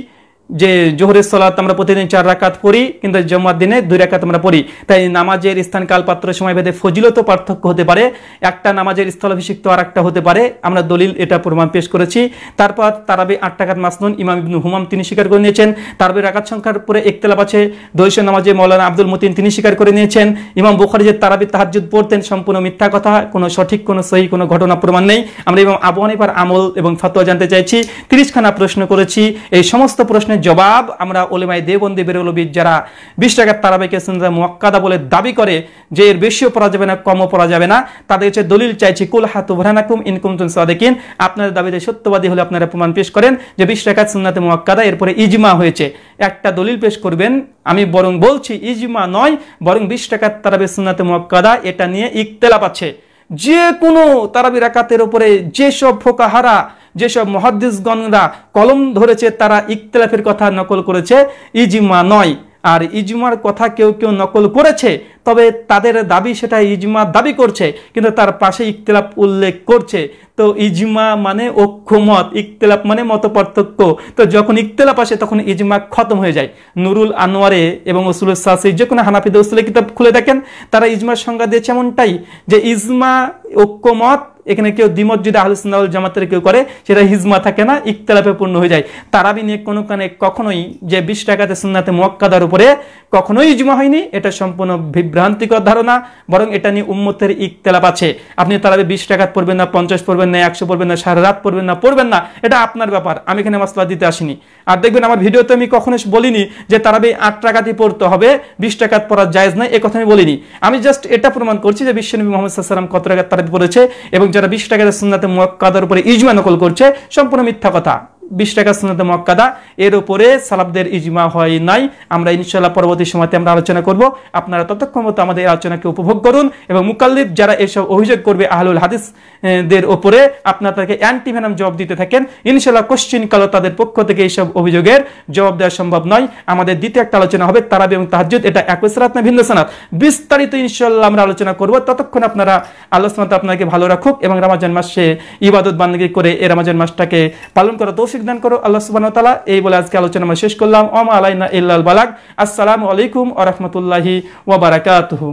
যে জোহরের সলাত আমরা প্রতিদিন চার রাকাত পড়ি কিন্তু জমার দিনে দুই রাকাত আমরা পড়ি তাই নামাজের স্থান কাল পাত্র সময় ভেদে ফজিলত পার্থক্য হতে পারে একটা নামাজের স্থলাভিষিক্ত আর একটা হতে পারে আমরা দলিল এটা প্রমাণ পেশ করেছি তারপর তারাবে আট টাকাত মাসনুন ইমাম ইবনু হুমাম তিনি স্বীকার করে নিয়েছেন তারাবে রাকাত সংখ্যার পরে একতলাপ আছে দৈশ নামাজে মৌলানা আব্দুল মতিন তিনি স্বীকার করে নিয়েছেন ইমাম বুখারি যে তারাবি তাহাজুদ পড়তেন সম্পূর্ণ মিথ্যা কথা কোনো সঠিক কোনো সহি কোনো ঘটনা প্রমাণ নেই আমরা ইমাম আবু আমল এবং ফাতোয়া জানতে চাইছি তিরিশখানা প্রশ্ন করেছি এই সমস্ত প্রশ্নের জবাব আমরা ওলেমাই দেবন্দি বেরোলবির যারা বিশ টাকার তারাবাইকে সিনজা মোয়াক্কাদা বলে দাবি করে যে এর বেশিও পড়া যাবে না কমও পড়া যাবে না তাদের হচ্ছে দলিল চাইছি কুল হাতু ভরানাকুম ইনকুম তুন সাদেকিন আপনাদের দাবিতে সত্যবাদী হলে আপনারা প্রমাণ পেশ করেন যে বিশ টাকার সুন্নাতে মোয়াক্কাদা এরপরে ইজমা হয়েছে একটা দলিল পেশ করবেন আমি বরং বলছি ইজমা নয় বরং বিশ টাকার তারাবে সুন্নাতে মোয়াক্কাদা এটা নিয়ে ইকতেলাপ আছে যে কোনো তারাবি রাকাতের উপরে যেসব ফোকাহারা যেসব মহাদ্দিসগণরা কলম ধরেছে তারা ইকতলাফের কথা নকল করেছে ইজিমা নয় আর ইজমার কথা কেউ কেউ নকল করেছে তবে তাদের দাবি সেটা ইজমা দাবি করছে কিন্তু তার পাশে ইকতলাফ উল্লেখ করছে তো ইজমা মানে ঐক্যমত ইকতলাপ মানে মত পার্থক্য তো যখন ইকতলাপ আসে তখন ইজমা খতম হয়ে যায় নুরুল আনোয়ারে এবং ওসুল সাসি যে কোনো হানাফিদ ওসুলের কিতাব খুলে দেখেন তারা ইজমার সংজ্ঞা দিয়েছে এমনটাই যে ইজমা ঐক্যমত এখানে কেউ দ্বিমত যদি আহলুসুল্লাহ জামাতের কেউ করে সেটা হিজমা থাকে না ইকতলাপে পূর্ণ হয়ে যায় তারাবি নিয়ে কোনো কানে কখনোই যে বিশ টাকাতে সুন্নাতে মক্কাদার উপরে কখনোই ইজমা হয়নি এটা সম্পূর্ণ বিভ্রান্তিকর ধারণা বরং এটা নিয়ে উম্মতের ইকতলাপ আছে আপনি তারাবি বিশ টাকাত পড়বেন না পঞ্চাশ পড়বেন না একশো পড়বেন না সারা রাত পড়বেন না পড়বেন না এটা আপনার ব্যাপার আমি এখানে মাসলা দিতে আসিনি আর দেখবেন আমার ভিডিওতে আমি কখনো বলিনি যে তারাবি আট টাকাতেই পড়তে হবে বিশ টাকাত পড়া জায়জ নয় এ কথা আমি বলিনি আমি জাস্ট এটা প্রমাণ করছি যে বিশ্বনবী মোহাম্মদ সাল্লাম কত টাকা তারাবি পড়েছে এবং যারা বিশ টাকাতে সুন্নাতে মুয়াক্কাদার উপরে ইজমা নকল করছে সম্পূর্ণ মিথ্যা কথা বিশ টাকা সুন্নতে মক্কাদা এর উপরে সালাবদের ইজমা হয় নাই আমরা ইনশাল্লাহ পরবর্তী সময়তে আমরা আলোচনা করব আপনারা ততক্ষণ মতো আমাদের আলোচনাকে উপভোগ করুন এবং মুকাল্লিদ যারা এসব অভিযোগ করবে আহলুল হাদিস দের ওপরে আপনার তাকে অ্যান্টি অ্যান্টিভেনাম জবাব দিতে থাকেন ইনশাল্লাহ কোশ্চিন কালো তাদের পক্ষ থেকে এইসব অভিযোগের জবাব দেওয়া সম্ভব নয় আমাদের দ্বিতীয় একটা আলোচনা হবে তারাবি এবং তাহাজুদ এটা একই সারাত না ভিন্ন সনাত বিস্তারিত ইনশাল্লাহ আমরা আলোচনা করব ততক্ষণ আপনারা আলোচনাতে আপনাকে ভালো রাখুক এবং রামাজান মাসে ইবাদত বান্দি করে এ রামাজান মাসটাকে পালন করা তৌফিক তৌফিক দান করো আল্লাহ সুবাহ তালা এই বলে আজকে আলোচনা আমরা শেষ করলাম ওম আলাইনা ইল্লাল বালাক আসসালামু আলাইকুম ওরহমতুল্লাহি ওবরাকাতহু